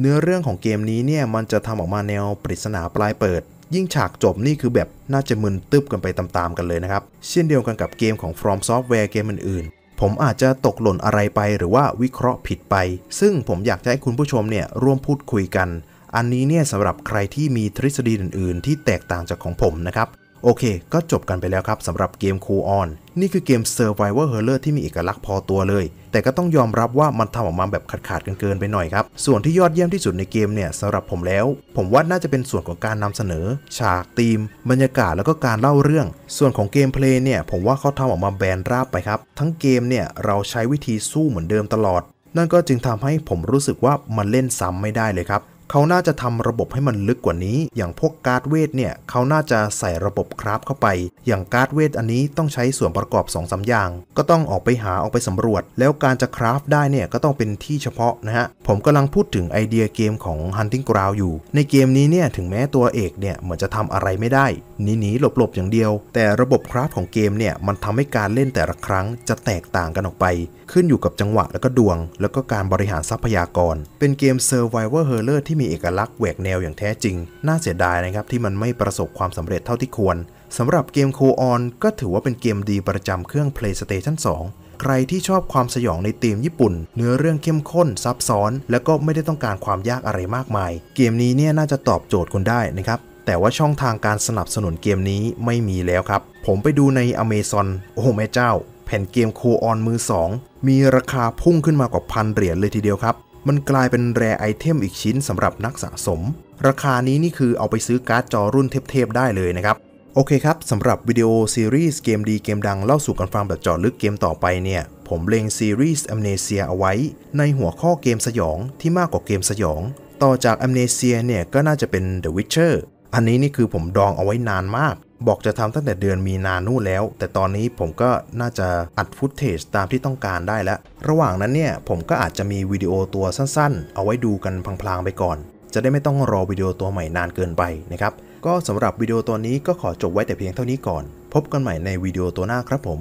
A: เนื้อเรื่องของเกมนี้เนี่ยมันจะทำออกมาแนวปริศนาปลายเปิดยิ่งฉากจบนี่คือแบบน่าจะมึนตึบกันไปตามๆกันเลยนะครับ เช่นเดียวกันกับเกมของ From Software เกมอื่นๆผมอาจจะตกหล่นอะไรไปหรือว่าวิเคราะห์ผิดไป ซึ่งผมอยากจะให้คุณผู้ชมเนี่ยร่วมพูดคุยกัน อันนี้เนี่ยสำหรับใครที่มีทฤษฎีอื่นๆที่แตกต่างจากของผมนะครับโอเค ก็จบกันไปแล้วครับสำหรับเกมคูออนนี่คือเกม Survivor Horror ที่มีเอกลักษณ์พอตัวเลย แต่ก็ต้องยอมรับว่ามันทำออกมาแบบขาดๆกันเกินไปหน่อยครับ ส่วนที่ยอดเยี่ยมที่สุดในเกมเนี่ยสำหรับผมแล้ว ผมว่าน่าจะเป็นส่วนของการนำเสนอ ฉากธีม บรรยากาศแล้วก็การเล่าเรื่อง ส่วนของเกมเพลย์เนี่ย ผมว่าเขาทำออกมาแบนราบไปครับ ทั้งเกมเนี่ยเราใช้วิธีสู้เหมือนเดิมตลอด นั่นก็จึงทำให้ผมรู้สึกว่ามันเล่นซ้ำไม่ได้เลยครับเขาน่าจะทำระบบให้มันลึกกว่านี้ อย่างพวกการ์ดเวทเนี่ยเขาน่าจะใส่ระบบคราฟเข้าไป อย่างการ์ดเวทอันนี้ต้องใช้ส่วนประกอบ2อสอย่างก็ต้องออกไปหาออกไปสำรวจ แล้วการจะคราฟได้เนี่ยก็ต้องเป็นที่เฉพาะ นะฮะ ผมกำลังพูดถึงไอเดียเกมของ Hunting Ground อยู่ ในเกมนี้เนี่ยถึงแม้ตัวเอกเนี่ยเหมือนจะทำอะไรไม่ได้หนีๆหลบๆอย่างเดียว แต่ระบบคราฟของเกมเนี่ยมันทำให้การเล่นแต่ละครั้งจะแตกต่างกันออกไปขึ้นอยู่กับจังหวะแล้วก็ดวงแล้วก็การบริหารทรัพยากร เป็นเกม Survivor Horror ที่มีเอกลักษณ์แหวกแนวอย่างแท้จริง น่าเสียดายนะครับที่มันไม่ประสบความสำเร็จเท่าที่ควร สำหรับเกมโคออนก็ถือว่าเป็นเกมดีประจำเครื่อง PlayStation 2 ใครที่ชอบความสยองในธีมญี่ปุ่น เนื้อเรื่องเข้มข้นซับซ้อนแล้วก็ไม่ได้ต้องการความยากอะไรมากมาย เกมนี้เนี่ยน่าจะตอบโจทย์คนได้นะครับ แต่ว่าช่องทางการสนับสนุนเกมนี้ไม่มีแล้วครับ ผมไปดูใน Amazon โอ้แม่เจ้าแผ่นเกมโคออนมือ 2 มีราคาพุ่งขึ้นมากว่าพันเหรียญเลยทีเดียวครับ มันกลายเป็นแร่ไอเทมอีกชิ้นสำหรับนักสะสม ราคานี้นี่คือเอาไปซื้อการ์ดจอรุ่นเทพๆได้เลยนะครับ โอเคครับ สำหรับวิดีโอซีรีส์เกมดีเกมดัง เล่าสู่กันฟังแบบจอดลึกเกมต่อไปเนี่ย ผมเล็งซีรีส์อมเนเซียเอาไว้ในหัวข้อเกมสยองที่มากกว่าเกมสยอง ต่อจากอมเนเซียเนี่ยก็น่าจะเป็น The Witcher อันนี้นี่คือผมดองเอาไว้นานมากบอกจะทำตั้งแต่เดือนมีนานู่นแล้ว แต่ตอนนี้ผมก็น่าจะอัดฟุตเทจตามที่ต้องการได้แล้ว ระหว่างนั้นเนี่ยผมก็อาจจะมีวิดีโอตัวสั้นๆ เอาไว้ดูกันพลางๆไปก่อน จะได้ไม่ต้องรอวิดีโอตัวใหม่นานเกินไปนะครับก็สำหรับวิดีโอตัวนี้ก็ขอจบไว้แต่เพียงเท่านี้ก่อน พบกันใหม่ในวิดีโอตัวหน้าครับผม